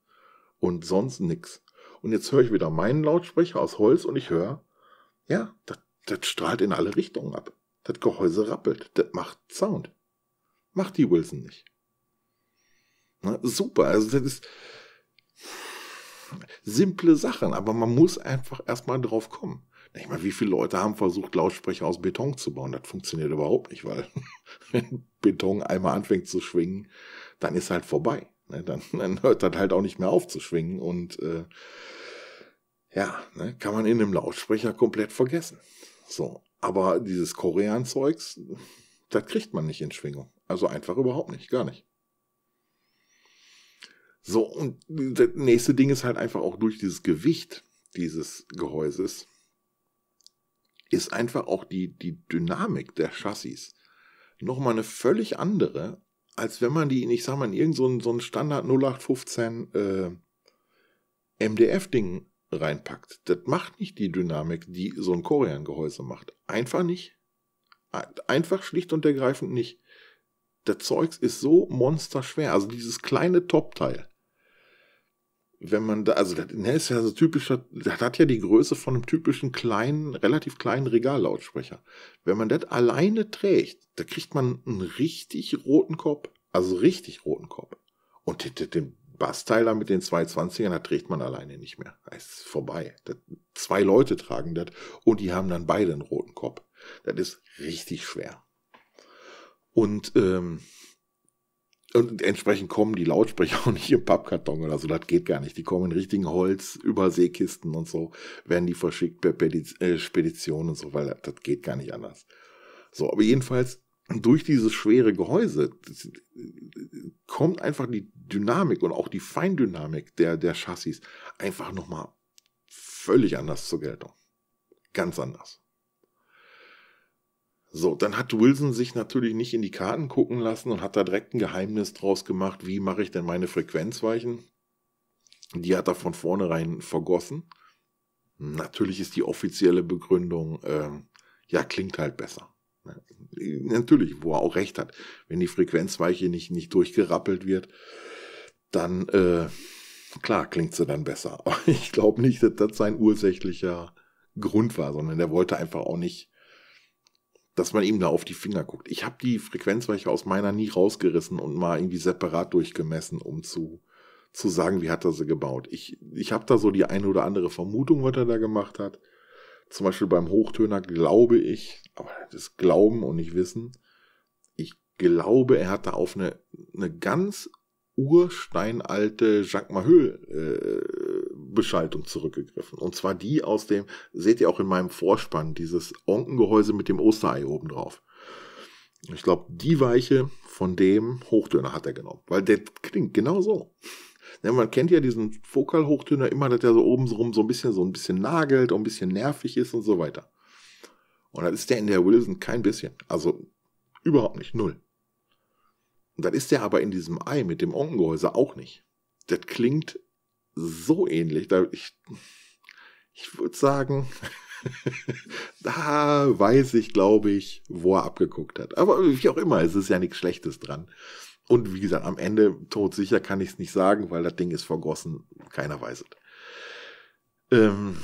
S1: Und sonst nix. Und jetzt höre ich wieder meinen Lautsprecher aus Holz und ich höre, ja, das strahlt in alle Richtungen ab. Das Gehäuse rappelt, das macht Sound. Macht die Wilson nicht. Na, super, also das ist simple Sachen, aber man muss einfach erstmal drauf kommen. Ich meine, wie viele Leute haben versucht, Lautsprecher aus Beton zu bauen? Das funktioniert überhaupt nicht, weil <laughs> wenn Beton einmal anfängt zu schwingen, dann ist halt vorbei. Ne? Dann, <laughs> dann hört das halt auch nicht mehr auf zu schwingen und äh, ja, ne, kann man in einem Lautsprecher komplett vergessen. So, aber dieses Korean-Zeugs, das kriegt man nicht in Schwingung. Also einfach überhaupt nicht, gar nicht. So, und das nächste Ding ist halt einfach auch durch dieses Gewicht dieses Gehäuses, ist einfach auch die, die Dynamik der Chassis nochmal eine völlig andere, als wenn man die, ich sag mal, in irgendein so, einen, Standard 0815 äh, MDF-Ding reinpackt. Das macht nicht die Dynamik, die so ein Korean-Gehäuse macht. Einfach nicht. Einfach schlicht und ergreifend nicht das Zeugs ist so monsterschwer. Also dieses kleine Top-Teil. Wenn man da, also das ne, ist ja so typischer, das hat ja die Größe von einem typischen kleinen, relativ kleinen Regallautsprecher. Wenn man das alleine trägt, da kriegt man einen richtig roten Kopf. Also richtig roten Kopf. Und den, den Bassteiler mit den 220ern, da trägt man alleine nicht mehr. Das ist vorbei. Das, zwei Leute tragen das und die haben dann beide einen roten Kopf. Das ist richtig schwer. Und, ähm, und entsprechend kommen die Lautsprecher <laughs> auch nicht im Pappkarton oder so, das geht gar nicht. Die kommen in richtigen Holz, Überseekisten und so, werden die verschickt per äh, Spedition und so, weil das, das geht gar nicht anders. So, aber jedenfalls durch dieses schwere Gehäuse äh, kommt einfach die Dynamik und auch die Feindynamik der, der Chassis einfach nochmal völlig anders zur Geltung. Ganz anders. So, dann hat Wilson sich natürlich nicht in die Karten gucken lassen und hat da direkt ein Geheimnis draus gemacht, wie mache ich denn meine Frequenzweichen? Die hat er von vornherein vergossen. Natürlich ist die offizielle Begründung, äh, ja, klingt halt besser. Ne? Natürlich, wo er auch recht hat. Wenn die Frequenzweiche nicht, nicht durchgerappelt wird, dann, äh, klar, klingt sie dann besser. <laughs> Aber ich glaube nicht, dass das sein ursächlicher Grund war, sondern er wollte einfach auch nicht dass man ihm da auf die Finger guckt. Ich habe die Frequenzweiche aus meiner nie rausgerissen und mal irgendwie separat durchgemessen, um zu, zu sagen, wie hat er sie gebaut. Ich, ich habe da so die eine oder andere Vermutung, was er da gemacht hat. Zum Beispiel beim Hochtöner glaube ich, aber das Glauben und nicht Wissen, ich glaube, er hat da auf eine, eine ganz ursteinalte Jacques Maheu äh, Beschaltung zurückgegriffen. Und zwar die aus dem, seht ihr auch in meinem Vorspann, dieses Onkengehäuse mit dem Osterei oben drauf. Ich glaube, die Weiche von dem Hochtöner hat er genommen, weil der klingt genau so. Ja, man kennt ja diesen Fokalhochtöner immer, dass der so oben rum so ein bisschen so ein bisschen nagelt und ein bisschen nervig ist und so weiter. Und dann ist der in der Wilson kein bisschen. Also überhaupt nicht, null. Und dann ist der aber in diesem Ei mit dem Onkengehäuse auch nicht. Das klingt so ähnlich. Da, ich ich würde sagen, <laughs> da weiß ich, glaube ich, wo er abgeguckt hat. Aber wie auch immer, es ist ja nichts Schlechtes dran. Und wie gesagt, am Ende todsicher kann ich es nicht sagen, weil das Ding ist vergossen. Keiner weiß es. Ähm,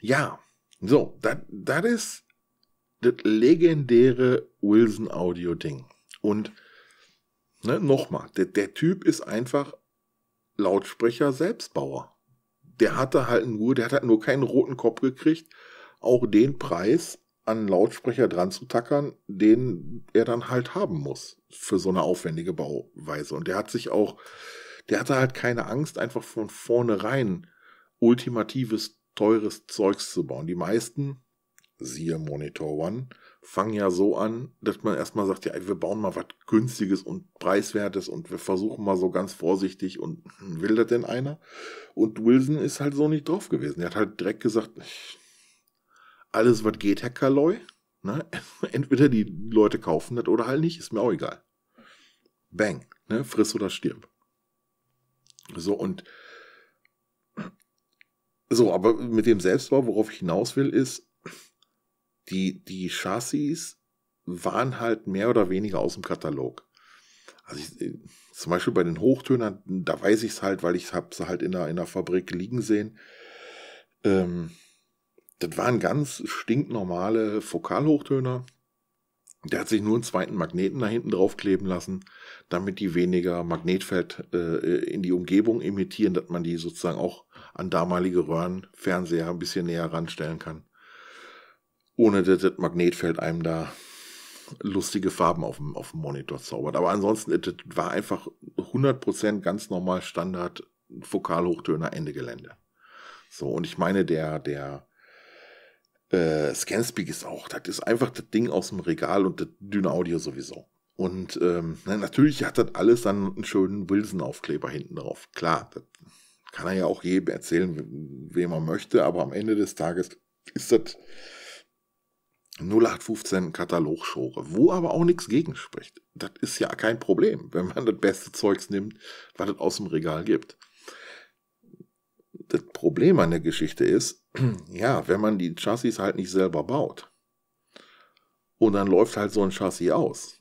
S1: ja, so, das ist das legendäre Wilson-Audio-Ding. Und ne, nochmal, der, der Typ ist einfach Lautsprecher Selbstbauer. Der hatte halt nur, der hat halt nur keinen roten Kopf gekriegt, auch den Preis an Lautsprecher dran zu tackern, den er dann halt haben muss für so eine aufwendige Bauweise. Und der hat sich auch, der hatte halt keine Angst, einfach von vornherein ultimatives, teures Zeugs zu bauen. Die meisten siehe Monitor One, fangen ja so an, dass man erstmal sagt, ja, wir bauen mal was Günstiges und Preiswertes und wir versuchen mal so ganz vorsichtig und hm, will das denn einer? Und Wilson ist halt so nicht drauf gewesen. Er hat halt direkt gesagt, alles was geht, Herr Kaloi, ne? <laughs> entweder die Leute kaufen das oder halt nicht, ist mir auch egal. Bang, ne? friss oder stirb. So und <clears throat> so, aber mit dem Selbstbau, worauf ich hinaus will, ist, die, die Chassis waren halt mehr oder weniger aus dem Katalog. Also ich, äh, zum Beispiel bei den Hochtönern, da weiß ich es halt, weil ich habe sie halt in der, in der Fabrik liegen sehen. Ähm, das waren ganz stinknormale Fokalhochtöner. Der hat sich nur einen zweiten Magneten da hinten draufkleben lassen, damit die weniger Magnetfeld äh, in die Umgebung emittieren, dass man die sozusagen auch an damalige Röhrenfernseher ein bisschen näher ranstellen kann ohne dass das Magnetfeld einem da lustige Farben auf dem, auf dem Monitor zaubert. Aber ansonsten, das war einfach 100% ganz normal Standard Fokalhochtöner Ende Gelände. So, und ich meine, der, der äh, Scanspeak ist auch, das ist einfach das Ding aus dem Regal und das dünne Audio sowieso. Und ähm, natürlich hat das alles dann einen schönen Wilson-Aufkleber hinten drauf. Klar, das kann er ja auch jedem erzählen, wem er möchte, aber am Ende des Tages ist das 0815 Katalogschore, wo aber auch nichts gegen spricht. Das ist ja kein Problem, wenn man das beste Zeugs nimmt, was es aus dem Regal gibt. Das Problem an der Geschichte ist, <clears throat> ja, wenn man die Chassis halt nicht selber baut und dann läuft halt so ein Chassis aus,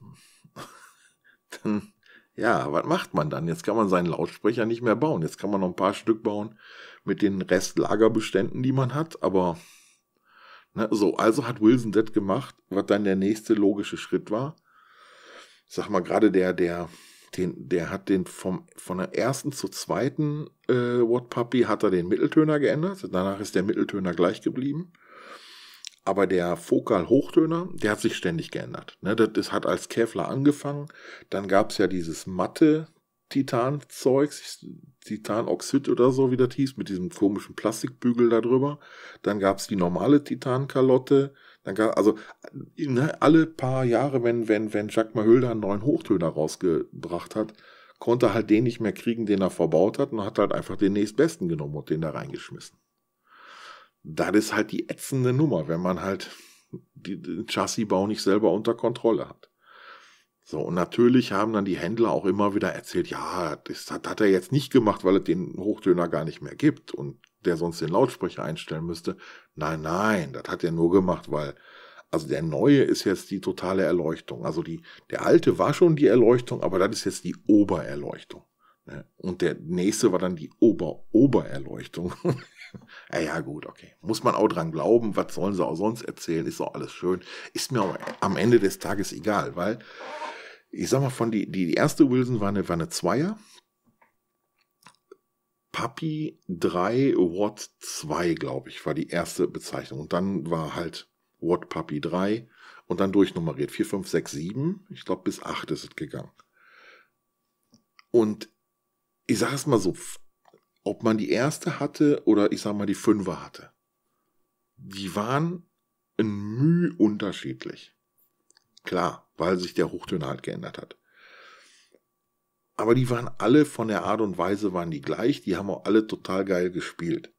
S1: <laughs> dann, ja, was macht man dann? Jetzt kann man seinen Lautsprecher nicht mehr bauen. Jetzt kann man noch ein paar Stück bauen mit den Restlagerbeständen, die man hat, aber Ne? So, also hat Wilson das gemacht, was dann der nächste logische Schritt war. sag mal, gerade der, der, den, der hat den vom, von der ersten zur zweiten äh, What Puppy hat er den Mitteltöner geändert. Danach ist der Mitteltöner gleich geblieben. Aber der Fokal-Hochtöner, der hat sich ständig geändert. Ne, das, das hat als Kevlar angefangen. Dann gab es ja dieses matte Titanzeugs, Titanoxid oder so, wie das hieß, mit diesem komischen Plastikbügel darüber. Dann gab es die normale Titankalotte. Dann gab, also ne, alle paar Jahre, wenn, wenn, wenn Jacques Mahölder einen neuen Hochtöner rausgebracht hat, konnte halt den nicht mehr kriegen, den er verbaut hat, und hat halt einfach den nächstbesten genommen und den da reingeschmissen. Das ist halt die ätzende Nummer, wenn man halt den Chassisbau nicht selber unter Kontrolle hat. So, und natürlich haben dann die Händler auch immer wieder erzählt, ja, das hat, hat er jetzt nicht gemacht, weil es den Hochtöner gar nicht mehr gibt und der sonst den Lautsprecher einstellen müsste. Nein, nein, das hat er nur gemacht, weil, also der neue ist jetzt die totale Erleuchtung. Also die, der alte war schon die Erleuchtung, aber das ist jetzt die Obererleuchtung. Ne? Und der nächste war dann die Ober-Obererleuchtung. <laughs> ja, ja, gut, okay. Muss man auch dran glauben, was sollen sie auch sonst erzählen, ist doch alles schön. Ist mir aber am Ende des Tages egal, weil ich sag mal, von die, die, die erste Wilson war eine, war eine Zweier. Papi 3 Watt 2, glaube ich, war die erste Bezeichnung. Und dann war halt Watt Papi 3 und dann durchnummeriert. 4, 5, 6, 7. Ich glaube, bis 8 ist es gegangen. Und ich sage es mal so, ob man die erste hatte oder ich sage mal die Fünfer hatte, die waren ein Müh unterschiedlich. Klar, weil sich der Hochtöner halt geändert hat. Aber die waren alle von der Art und Weise waren die gleich. Die haben auch alle total geil gespielt.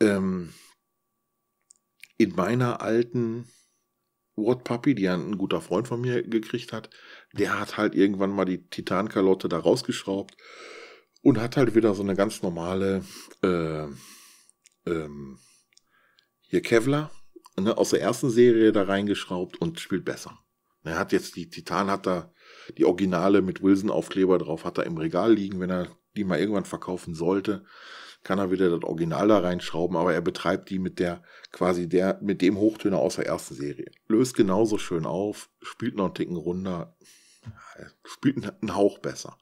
S1: Ähm, in meiner alten What Puppy, die ein guter Freund von mir gekriegt hat, der hat halt irgendwann mal die Titankalotte da rausgeschraubt und hat halt wieder so eine ganz normale äh, ähm, hier Kevlar ne, aus der ersten Serie da reingeschraubt und spielt besser. Er hat jetzt die Titan hat da die Originale mit Wilson Aufkleber drauf hat er im Regal liegen, wenn er die mal irgendwann verkaufen sollte, kann er wieder das Original da reinschrauben, aber er betreibt die mit der quasi der mit dem Hochtöner aus der ersten Serie. Löst genauso schön auf, spielt noch einen Ticken runter, spielt einen Hauch besser.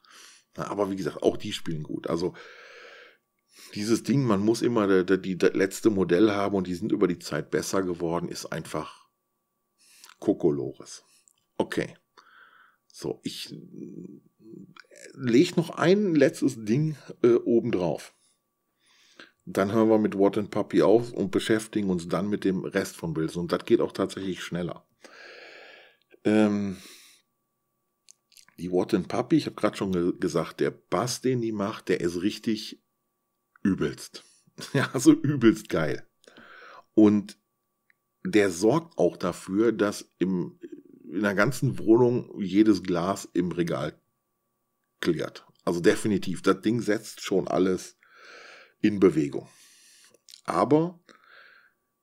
S1: Aber wie gesagt, auch die spielen gut. Also dieses Ding, man muss immer der, der, die das letzte Modell haben und die sind über die Zeit besser geworden, ist einfach Kokolores. Okay. So, ich äh, lege noch ein letztes Ding äh, obendrauf. Dann hören wir mit What and Puppy auf und beschäftigen uns dann mit dem Rest von Wilson. Und das geht auch tatsächlich schneller. Ähm, die What and Puppy, ich habe gerade schon ge gesagt, der Bass, den die macht, der ist richtig übelst. <laughs> Ja, so übelst geil. Und der sorgt auch dafür, dass im, in der ganzen Wohnung jedes Glas im Regal klärt. Also definitiv, das Ding setzt schon alles in Bewegung. Aber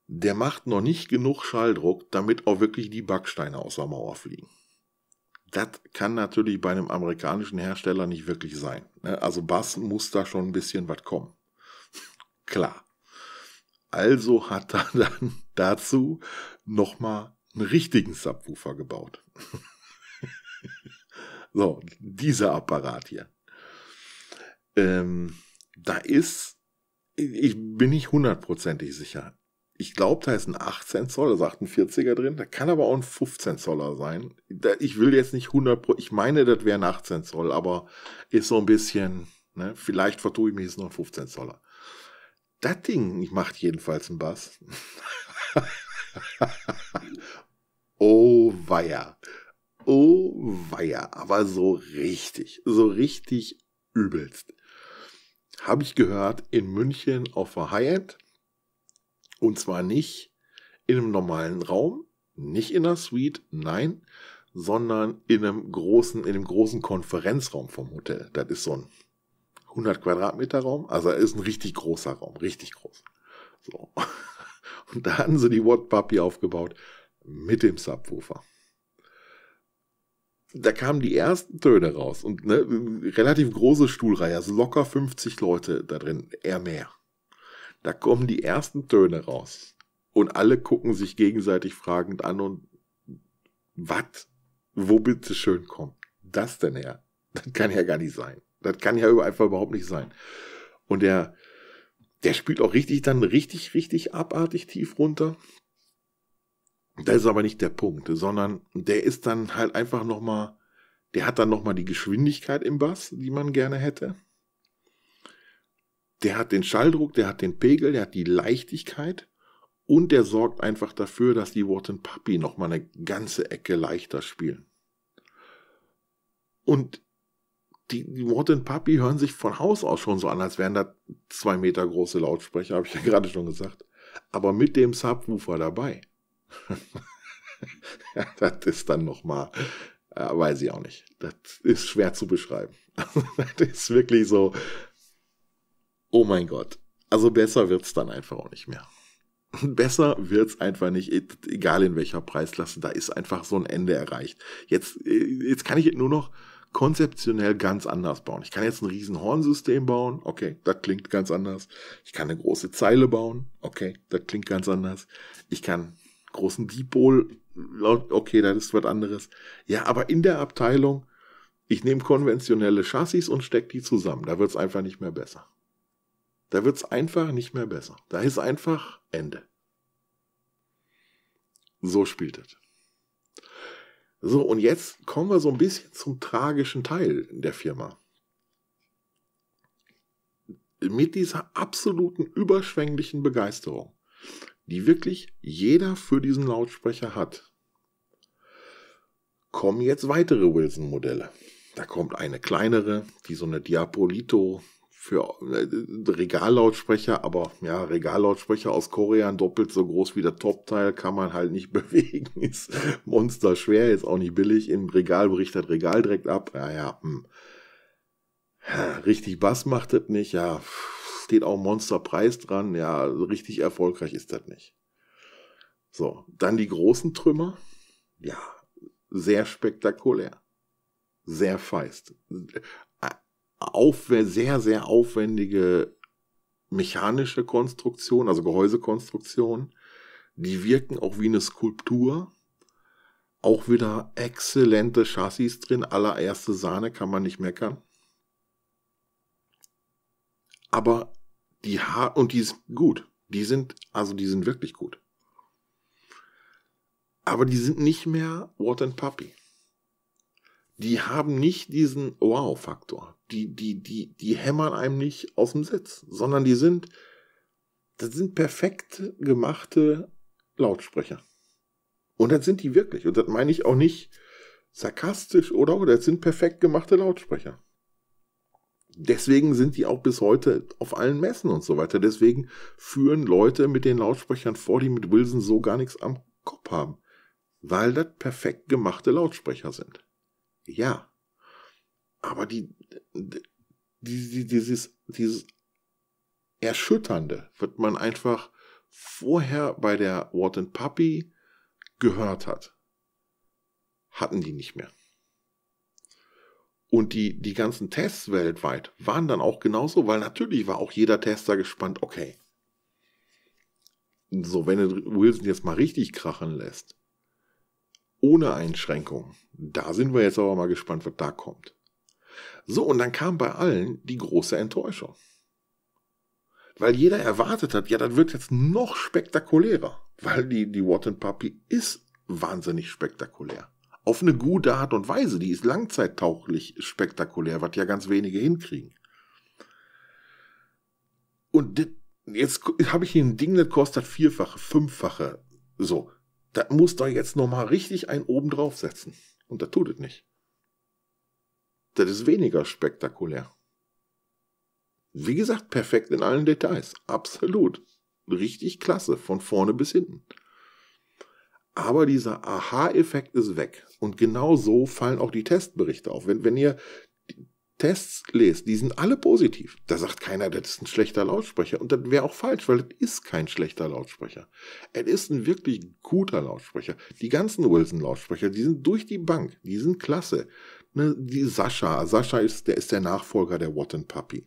S1: der macht noch nicht genug Schalldruck, damit auch wirklich die Backsteine aus der Mauer fliegen. Das kann natürlich bei einem amerikanischen Hersteller nicht wirklich sein. Ne? Also Bass muss da schon ein bisschen was kommen klar. Also hat er <laughs> dann dazu nochmal einen richtigen Subwoofer gebaut. <laughs> so, dieser Apparat hier. Ähm, da ist, ich bin nicht hundertprozentig sicher. Ich glaube, da ist ein 18 Zoll, also 48er drin. Da kann aber auch ein 15 Zoller sein. ich will jetzt nicht 100 Pro, ich meine, das wäre ein 18 Zoll, aber ist so ein bisschen, ne, vielleicht vertue ich mich jetzt noch ein 15 Zoller. Das Ding macht jedenfalls einen Bass. <laughs> oh weia. Oh weia. Aber so richtig. So richtig übelst. Habe ich gehört in München auf der Hyatt. Und zwar nicht in einem normalen Raum, nicht in einer Suite, nein, sondern in einem großen, in einem großen Konferenzraum vom Hotel. Das ist so ein 100 Quadratmeter Raum. Also ist ein richtig großer Raum, richtig groß. So. <laughs> Und da hatten sie die What Puppy aufgebaut mit dem Subwoofer. Da kamen die ersten Töne raus und eine relativ große Stuhlreihe, also locker 50 Leute da drin, eher mehr. Da kommen die ersten Töne raus und alle gucken sich gegenseitig fragend an und was? Wo bitte schön kommt das denn her? Das kann ja gar nicht sein. Das kann ja einfach überhaupt nicht sein. Und der, der spielt auch richtig dann richtig, richtig abartig tief runter. Das ist aber nicht der Punkt, sondern der ist dann halt einfach nochmal, der hat dann nochmal die Geschwindigkeit im Bass, die man gerne hätte. Der hat den Schalldruck, der hat den Pegel, der hat die Leichtigkeit und der sorgt einfach dafür, dass die Wharton Puppy nochmal eine ganze Ecke leichter spielen. Und die, die Modern Puppy hören sich von Haus aus schon so an, als wären da zwei Meter große Lautsprecher, habe ich ja <laughs> gerade schon gesagt. Aber mit dem Subwoofer dabei. <laughs> ja, das ist dann nochmal, äh, weiß ich auch nicht. Das ist schwer zu beschreiben. <laughs> Also, das ist wirklich so, oh mein Gott. Also besser wird es dann einfach auch nicht mehr. Besser wird es einfach nicht, e, egal in welcher Preisklasse, da ist einfach so ein Ende erreicht. Jetzt, äh, jetzt kann ich nur noch konzeptionell ganz anders bauen. Ich kann jetzt ein riesen Hornsystem bauen, okay, das klingt ganz anders. Ich kann eine große Zeile bauen, okay, das klingt ganz anders. Ich kann einen großen Dipol, okay, das ist was anderes. Ja, aber in der Abteilung, ich nehme konventionelle Chassis und stecke die zusammen. Da wird es einfach nicht mehr besser. Da wird es einfach nicht mehr besser. Da ist einfach Ende. So spielt es. So, und jetzt kommen wir so ein bisschen zum tragischen Teil der Firma. Mit dieser absoluten überschwänglichen Begeisterung, die wirklich jeder für diesen Lautsprecher hat, kommen jetzt weitere Wilson-Modelle. Da kommt eine kleinere, die so eine Diapolito für äh, Regallautsprecher, aber ja, Regallautsprecher aus Korea doppelt so groß wie der Top-Teil kann man halt nicht <laughs> bewegen. Ist monster schwer, ist auch nicht billig. Im Regal bricht das Regal direkt ab. ja, hm. richtig Bass macht das nicht. Ja, steht auch Monsterpreis dran. Ja, richtig erfolgreich ist das nicht. So, dann die großen Trümmer. Ja, sehr spektakulär sehr feist auf, sehr, sehr aufwendige mechanische Konstruktion, also Gehäusekonstruktion. Die wirken auch wie eine Skulptur. Auch wieder exzellente Chassis drin. Allererste Sahne kann man nicht meckern. Aber die Haar und die ist gut. Die sind, also die sind wirklich gut. Aber die sind nicht mehr What and Puppy die haben nicht diesen Wow-Faktor. Die, die, die, die hämmern einem nicht aus dem Sitz, sondern die sind, das sind perfekt gemachte Lautsprecher. Und das sind die wirklich. Und das meine ich auch nicht sarkastisch oder, oder, das sind perfekt gemachte Lautsprecher. Deswegen sind die auch bis heute auf allen Messen und so weiter. Deswegen führen Leute mit den Lautsprechern vor, die mit Wilson so gar nichts am Kopf haben. Weil das perfekt gemachte Lautsprecher sind. Ja. Aber die, die, die, dieses, dieses Erschütternde wird man einfach vorher bei der Walt and Puppy gehört hat. Hatten die nicht mehr. Und die, die ganzen Tests weltweit waren dann auch genauso, weil natürlich war auch jeder Tester gespannt, okay. So, wenn du Wilson jetzt mal richtig krachen lässt, ohne Einschränkung. Da sind wir jetzt aber mal gespannt, was da kommt. So, und dann kam bei allen die große Enttäuschung. Weil jeder erwartet hat, ja, das wird jetzt noch spektakulärer. Weil die, die Watt Puppy ist wahnsinnig spektakulär. Auf eine gute Art und Weise, die ist langzeittauglich spektakulär, was ja ganz wenige hinkriegen. Und jetzt habe ich hier ein Ding, das kostet Vierfache, Fünffache. So, das muss da jetzt nochmal richtig ein oben draufsetzen. Und das tut es nicht. Das ist weniger spektakulär. Wie gesagt, perfekt in allen Details. Absolut. Richtig klasse, von vorne bis hinten. Aber dieser Aha-Effekt ist weg. Und genau so fallen auch die Testberichte auf. Wenn, wenn ihr Tests lest, die sind alle positiv. Da sagt keiner, das ist ein schlechter Lautsprecher. Und das wäre auch falsch, weil das ist kein schlechter Lautsprecher. Es ist ein wirklich guter Lautsprecher. Die ganzen Wilson-Lautsprecher, die sind durch die Bank. Die sind klasse. Ne, die Sascha. Sascha ist der, ist der Nachfolger der Watten Puppy.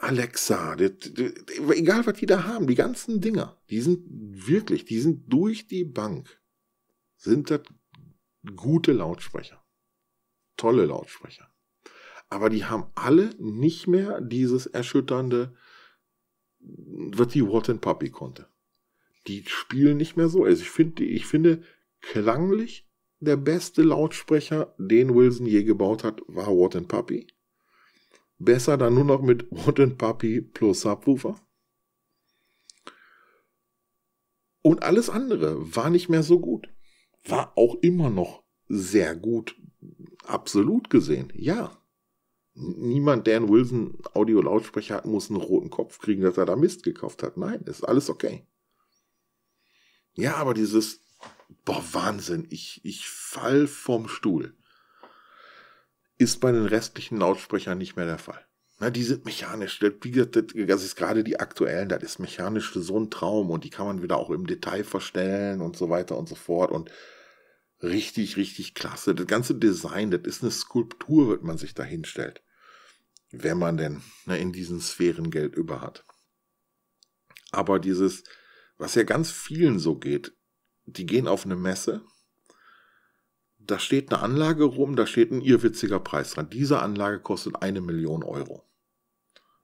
S1: Alexa, das, das, egal was die da haben, die ganzen Dinger, die sind wirklich, die sind durch die Bank. Sind das gute Lautsprecher. Tolle Lautsprecher aber die haben alle nicht mehr dieses erschütternde, was die Walton Puppy konnte. Die spielen nicht mehr so. Also ich finde, ich finde klanglich der beste Lautsprecher, den Wilson je gebaut hat, war Walton Puppy. Besser dann nur noch mit Walton Puppy plus Subwoofer. Und alles andere war nicht mehr so gut. War auch immer noch sehr gut, absolut gesehen, ja niemand, der einen Wilson Audio-Lautsprecher hat, muss einen roten Kopf kriegen, dass er da Mist gekauft hat. Nein, ist alles okay. Ja, aber dieses, boah, Wahnsinn, ich, ich fall vom Stuhl, ist bei den restlichen Lautsprechern nicht mehr der Fall. Na, die sind mechanisch. Wie gesagt, das ist gerade die aktuellen, das ist mechanisch so ein Traum und die kann man wieder auch im Detail verstellen und so weiter und so fort und richtig, richtig klasse. Das ganze Design, das ist eine Skulptur, wenn man sich da hinstellt wenn man denn na, ne, in diesen Sphären Geld über hat. Aber dieses, was ja ganz vielen so geht, die gehen auf eine Messe, da steht eine Anlage rum, da steht ein irrwitziger Preis dran. Diese Anlage kostet eine Million Euro.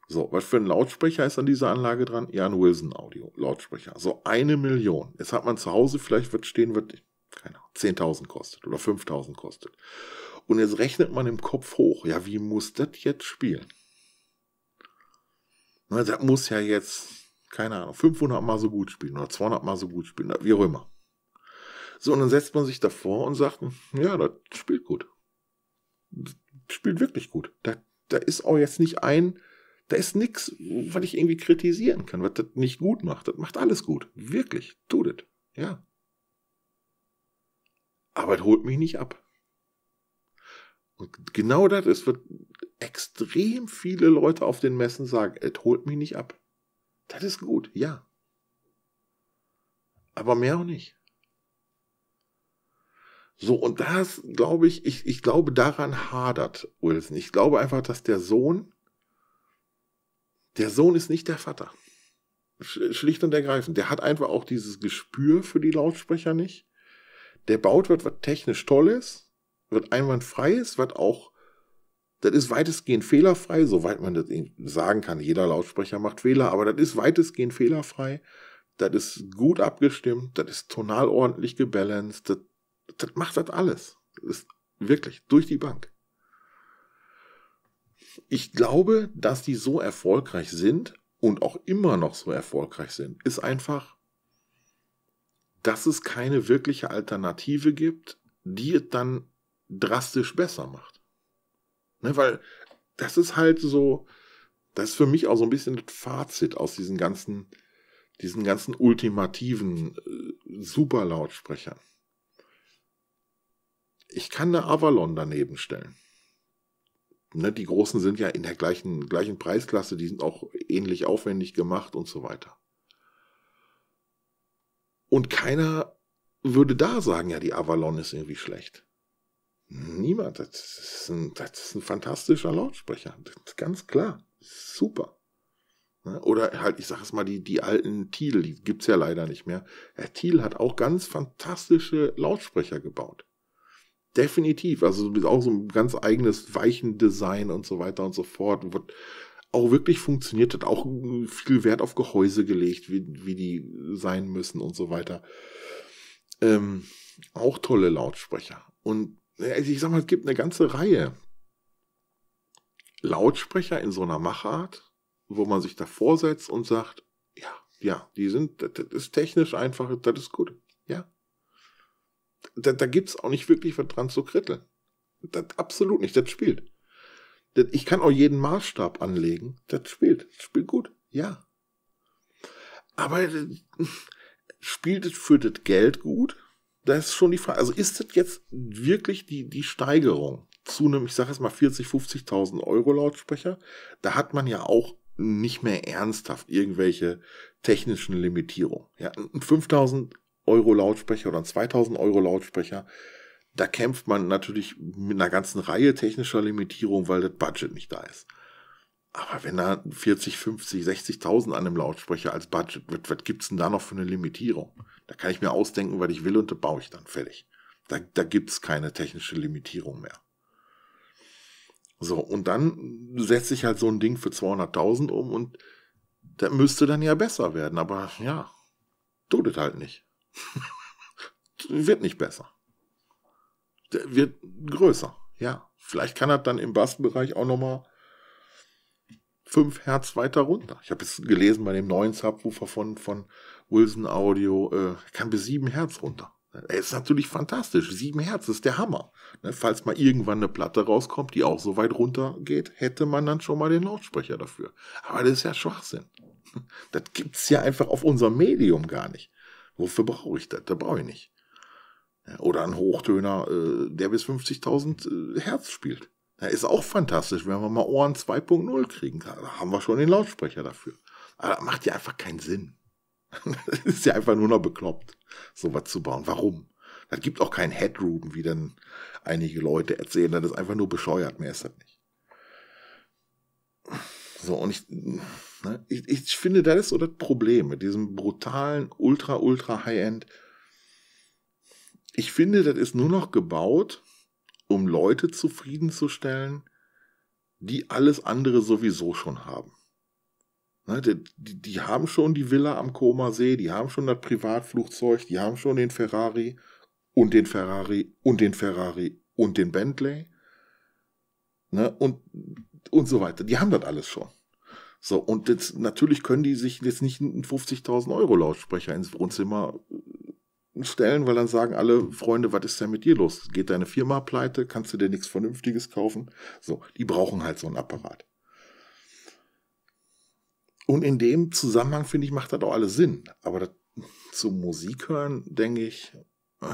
S1: So, was für ein Lautsprecher ist an dieser Anlage dran? Ja, ein Wilson Audio Lautsprecher. So eine Million. Jetzt hat man zu Hause, vielleicht wird stehen, wird, keine Ahnung, 10.000 kostet oder 5.000 kostet. Und jetzt rechnet man im Kopf hoch, ja, wie muss das jetzt spielen? Na, das muss ja jetzt, keine Ahnung, 500 mal so gut spielen oder 200 mal so gut spielen, wie auch immer. So, und dann setzt man sich davor und sagt, ja, das spielt gut. Das spielt wirklich gut. Da, da ist auch jetzt nicht ein, da ist nichts, was ich irgendwie kritisieren kann, was das nicht gut macht. Das macht alles gut. Wirklich. Tut es. Ja. Aber das holt mich nicht ab. Und genau das ist, wird extrem viele Leute auf den Messen sagen, es holt mich nicht ab. Das ist gut, ja. Aber mehr auch nicht. So, und das glaube ich, ich, ich glaube, daran hadert Wilson. Ich glaube einfach, dass der Sohn, der Sohn ist nicht der Vater. Schlicht und ergreifend. Der hat einfach auch dieses Gespür für die Lautsprecher nicht. Der baut was, was technisch toll ist was einwandfrei ist, was auch, das ist weitestgehend fehlerfrei, soweit man das sagen kann. Jeder Lautsprecher macht Fehler, aber das ist weitestgehend fehlerfrei. Das ist gut abgestimmt, das ist tonal ordentlich gebalanced, das, das macht das alles. Das ist wirklich durch die Bank. Ich glaube, dass die so erfolgreich sind und auch immer noch so erfolgreich sind, ist einfach, dass es keine wirkliche Alternative gibt, die es dann drastisch besser macht. Ne, weil das ist halt so, das ist für mich auch so ein bisschen das Fazit aus diesen ganzen, diesen ganzen ultimativen äh, Superlautsprechern. Ich kann eine Avalon daneben stellen. Ne, die großen sind ja in der gleichen, gleichen Preisklasse, die sind auch ähnlich aufwendig gemacht und so weiter. Und keiner würde da sagen, ja, die Avalon ist irgendwie schlecht. Niemand. Das ist ein, das ist ein fantastischer Lautsprecher. ganz klar. Super. Ne? Oder halt, ich sage es mal, die, die alten Thiel, die gibt es ja leider nicht mehr. Herr Thiel hat auch ganz fantastische Lautsprecher gebaut. Definitiv. Also auch so ein ganz eigenes Weichendesign und so weiter und so fort. Wird auch wirklich funktioniert, hat auch viel Wert auf Gehäuse gelegt, wie, wie die sein müssen und so weiter. Ähm, auch tolle Lautsprecher. Und also ich sag mal, es gibt eine ganze Reihe Lautsprecher in so einer Machart, wo man sich davor setzt und sagt, ja, ja, die sind, das, ist technisch einfach, das ist gut, ja. Da, da gibt's auch nicht wirklich was dran zu kritteln. Das, absolut nicht, das spielt. Das, ich kann auch jeden Maßstab anlegen, das spielt, das spielt gut, ja. Aber das, äh, spielt es für das Geld gut? das ist schon die Frage. Also ist das jetzt wirklich die, die Steigerung zu einem, ich sage es mal 40, 50.000 Euro Lautsprecher? Da hat man ja auch nicht mehr ernsthaft irgendwelche technischen Limitierungen. Ja, ein 5000 Euro Lautsprecher oder ein 2000 Euro Lautsprecher, da kämpft man natürlich mit einer ganzen Reihe technischer Limitierungen, weil das Budget nicht da ist. Aber wenn da 40, 50, 60.000 an einem Lautsprecher als Budget wird, was gibt es denn da noch für eine Limitierung? Da kann ich mir ausdenken, was ich will und da baue ich dann fertig. Da, da gibt es keine technische Limitierung mehr. So, und dann setze ich halt so ein Ding für 200.000 um und da müsste dann ja besser werden, aber ja, tut es halt nicht. <laughs> wird nicht besser. Der wird größer, ja. Vielleicht kann er dann im Bassbereich auch nochmal 5 Hertz weiter runter. Ich habe es gelesen, bei dem neuen Subwoofer von, von Wilson Audio, äh, kann bis 7 Hertz runter. Er ist natürlich fantastisch. 7 Hertz ist der Hammer. Ne, falls mal irgendwann eine Platte rauskommt, die auch so weit runter geht, hätte man dann schon mal den Lautsprecher dafür. Aber das ist ja Schwachsinn. <laughs> Das gibt es ja einfach auf unserem Medium gar nicht. Wofür brauche ich das? Da brauche ich nicht. Oder ein Hochtöner, äh, der bis 50.000 äh, Hertz spielt. Ja, ist auch fantastisch, wenn wir mal Ohren 2.0 kriegen. Da haben wir schon den Lautsprecher dafür. Aber das macht ja einfach keinen Sinn das <laughs> ist ja einfach nur noch bekloppt, sowas zu bauen. Warum? Das gibt auch kein Headroom, wie dann einige Leute erzählen. Das ist einfach nur bescheuert, mehr ist das nicht. So, und ich, ne, ich, ich finde, das ist so das Problem mit diesem brutalen, ultra, ultra High-End. Ich finde, das ist nur noch gebaut, um Leute zufriedenzustellen, die alles andere sowieso schon haben. Ne, die, die, haben schon die Villa am Koma See, die haben schon das Privatflugzeug, die haben schon den Ferrari und den Ferrari und den Ferrari und den Bentley ne, und, und so weiter. Die haben das alles schon. So, und jetzt, natürlich können die sich jetzt nicht einen 50.000 Euro Lautsprecher ins Wohnzimmer äh, stellen, weil dann sagen alle Freunde, was ist denn mit dir los? Geht deine Firma pleite? Kannst du dir nichts Vernünftiges kaufen? So, die brauchen halt so einen Apparat. Und in dem Zusammenhang, finde ich, macht das auch alles Sinn. Aber das, zum Musik hören, denke ich, äh,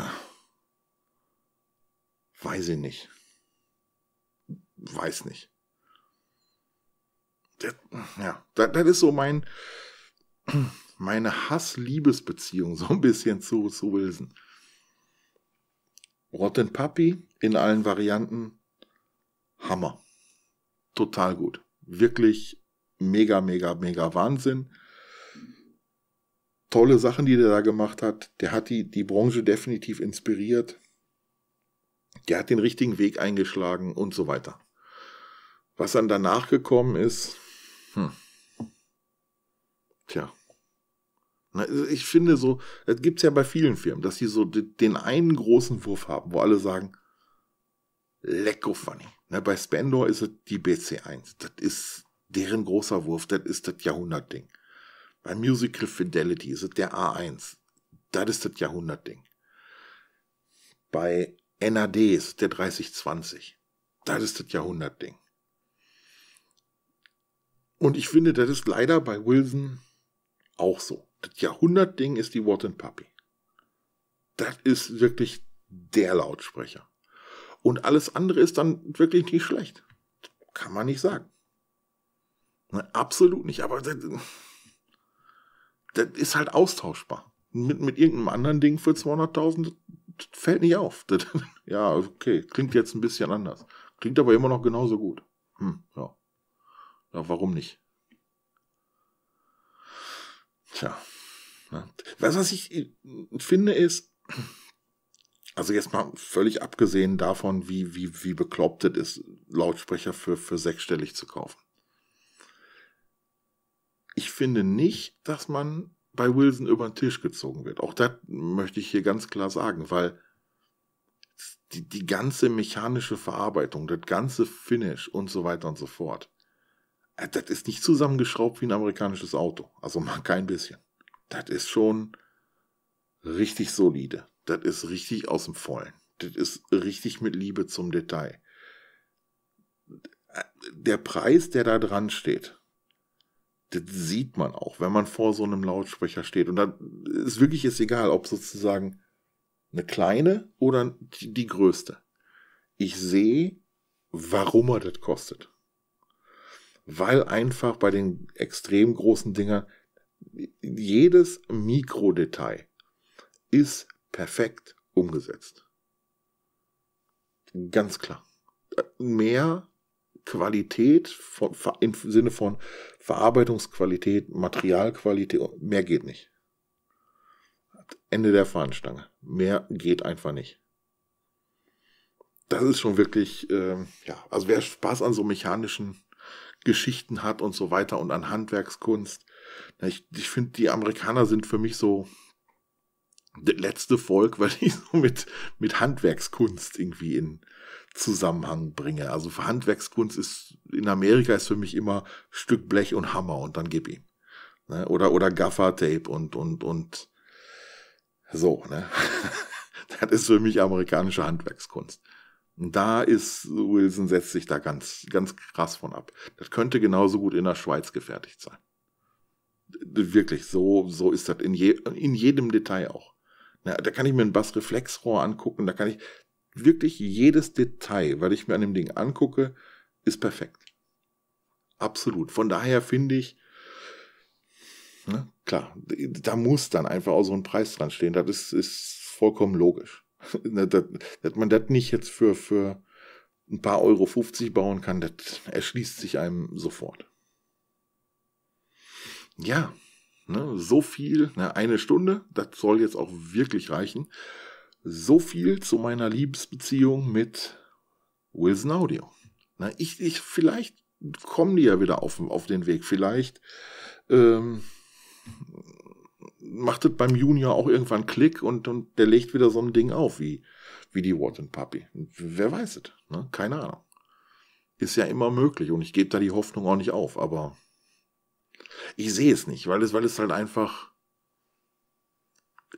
S1: weiß ich nicht. Weiß nicht. Das, ja, das, das ist so mein, meine Hass-Liebesbeziehung, so ein bisschen zu, zu Wilson. Rotten Puppy in allen Varianten. Hammer. Total gut. Wirklich mega, mega, mega Wahnsinn. Tolle Sachen, die der da gemacht hat. Der hat die, die Branche definitiv inspiriert. Der hat den richtigen Weg eingeschlagen und so weiter. Was dann danach gekommen ist, hm. tja. Also ich finde so, das gibt es ja bei vielen Firmen, dass sie so den einen großen Wurf haben, wo alle sagen, lecko funny. bei Spendor ist es die BC1. Das ist deren großer Wurf, das ist das Jahrhundertding. Bei Musical Fidelity ist es der A1. Das ist das Jahrhundertding. Bei NAD ist es der 3020. Das ist das Jahrhundertding. Und ich finde, das ist leider bei Wilson auch so. Das Jahrhundertding ist die Watt Puppy. Das ist wirklich der Lautsprecher. Und alles andere ist dann wirklich nicht schlecht. Kann man nicht sagen. Ne, absolut nicht, aber das, das, ist halt austauschbar. Mit, mit irgendeinem anderen Ding für 200.000 fällt nicht auf. Das, <laughs> ja, okay, klingt jetzt ein bisschen anders. Klingt aber immer noch genauso gut. Hm, ja. ja, warum nicht? Tja. Ne? Was, was ich äh, finde ist, also jetzt mal völlig abgesehen davon, wie, wie, wie bekloppt es ist, Lautsprecher für, für sechsstellig zu kaufen. Ich finde nicht, dass man bei Wilson über den Tisch gezogen wird. Auch das möchte ich hier ganz klar sagen, weil die, die ganze mechanische Verarbeitung, das ganze Finish und so weiter und so fort, äh, das ist nicht zusammengeschraubt wie ein amerikanisches Auto. Also mal kein bisschen. Das ist schon richtig solide. Das ist richtig aus dem Vollen. Das ist richtig mit Liebe zum Detail. Äh, der Preis, der da dran steht, das sieht man auch, wenn man vor so einem Lautsprecher steht. Und dann ist wirklich ist egal, ob sozusagen eine kleine oder die größte. Ich sehe, warum er das kostet. Weil einfach bei den extrem großen Dingern jedes Mikrodetail ist perfekt umgesetzt. Ganz klar. Mehr Qualität im Sinne von Verarbeitungsqualität, Materialqualität, mehr geht nicht. Ende der Fahnenstange. Mehr geht einfach nicht. Das ist schon wirklich, äh, ja, also wer Spaß an so mechanischen Geschichten hat und so weiter und an Handwerkskunst, ich, ich finde, die Amerikaner sind für mich so das letzte Volk, weil die <laughs> so mit, mit Handwerkskunst irgendwie in Zusammenhang bringe. Also Handwerkskunst ist in Amerika ist für mich immer Stück Blech und Hammer und dann gib ihm. Ne? Oder, oder Gaffer-Tape und, und, und so. Ne? <laughs> das ist für mich amerikanische Handwerkskunst. Und da ist, Wilson setzt sich da ganz, ganz krass von ab. Das könnte genauso gut in der Schweiz gefertigt sein. Wirklich, so, so ist das in, je, in jedem Detail auch. Na, da kann ich mir ein Bassreflexrohr angucken, da kann ich, wirklich jedes Detail, was ich mir an dem Ding angucke, ist perfekt. Absolut. Von daher finde ich, ne, klar, da muss dann einfach auch so ein Preis dran stehen. Das ist, ist vollkommen logisch. <laughs> Ne, dass, dass man das nicht jetzt für, für ein paar Euro 50 bauen kann, das erschließt sich einem sofort. Ja, ne, so viel, ne, eine Stunde, das soll jetzt auch wirklich reichen. So viel zu meiner Liebesbeziehung mit Wilson Audio. Na, ich, ich, vielleicht kommen die ja wieder auf, auf den Weg. Vielleicht ähm, macht es beim Junior auch irgendwann Klick und, und der legt wieder so ein Ding auf wie, wie die Watt Puppy. Wer weiß es? Ne? Keine Ahnung. Ist ja immer möglich und ich gebe da die Hoffnung auch nicht auf, aber ich sehe es nicht, weil es, weil es halt einfach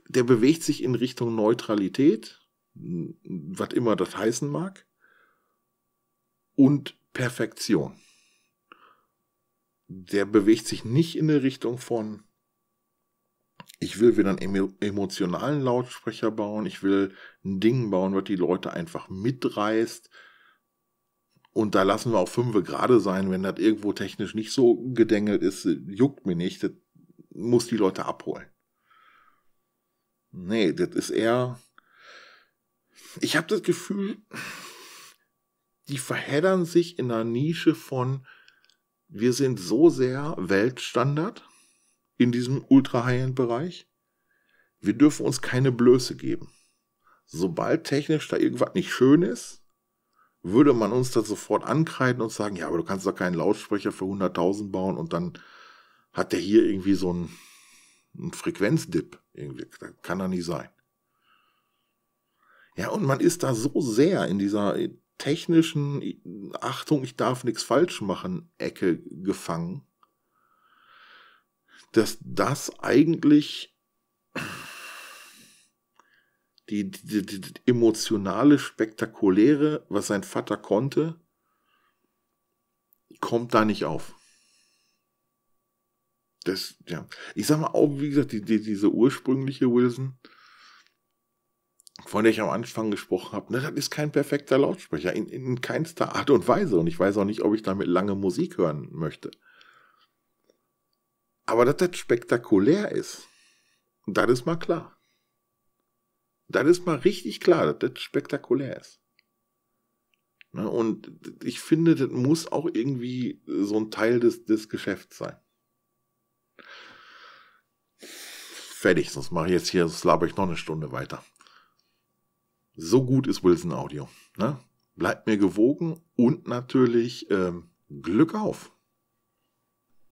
S1: der bewegt sich in Richtung Neutralität, was immer das heißen mag, und Perfektion. Der bewegt sich nicht in der Richtung von, ich will wieder einen emotionalen Lautsprecher bauen, ich will ein Ding bauen, was die Leute einfach mitreißt. Und da lassen wir auch fünfe gerade sein, wenn das irgendwo technisch nicht so gedengelt ist, juckt mir nicht, das muss die Leute abholen nee, das ist eher. Ich habe das Gefühl, die verheddern sich in der Nische von, wir sind so sehr Weltstandard in diesem Ultra-High-End-Bereich, wir dürfen uns keine Blöße geben. Sobald technisch da irgendwas nicht schön ist, würde man uns das sofort ankreiden und sagen, ja, aber du kannst doch keinen Lautsprecher für 100.000 bauen und dann hat der hier irgendwie so ein ein Frequenzdip. Irgendwie, das kann doch nicht sein. Ja, und man ist da so sehr in dieser technischen Achtung, ich darf nichts falsch machen, Ecke gefangen, dass das eigentlich die, die, die, die, emotionale, spektakuläre, was sein Vater konnte, kommt da nicht auf das, ja. Ich sag mal auch, wie gesagt, die, die, diese ursprüngliche Wilson, von der ich am Anfang gesprochen habe, ne, das ist kein perfekter Lautsprecher, in, in keinster Art und Weise. Und ich weiß auch nicht, ob ich damit lange Musik hören möchte. Aber dass das spektakulär ist, das ist mal klar. Das ist mal richtig klar, dass das spektakulär ist. Ne, und ich finde, das muss auch irgendwie so ein Teil des, des Geschäfts sein. fertig, sonst mache ich jetzt hier, sonst laber ich noch eine Stunde weiter. So gut ist Wilson Audio. Ne? Bleibt mir gewogen und natürlich ähm, Glück auf!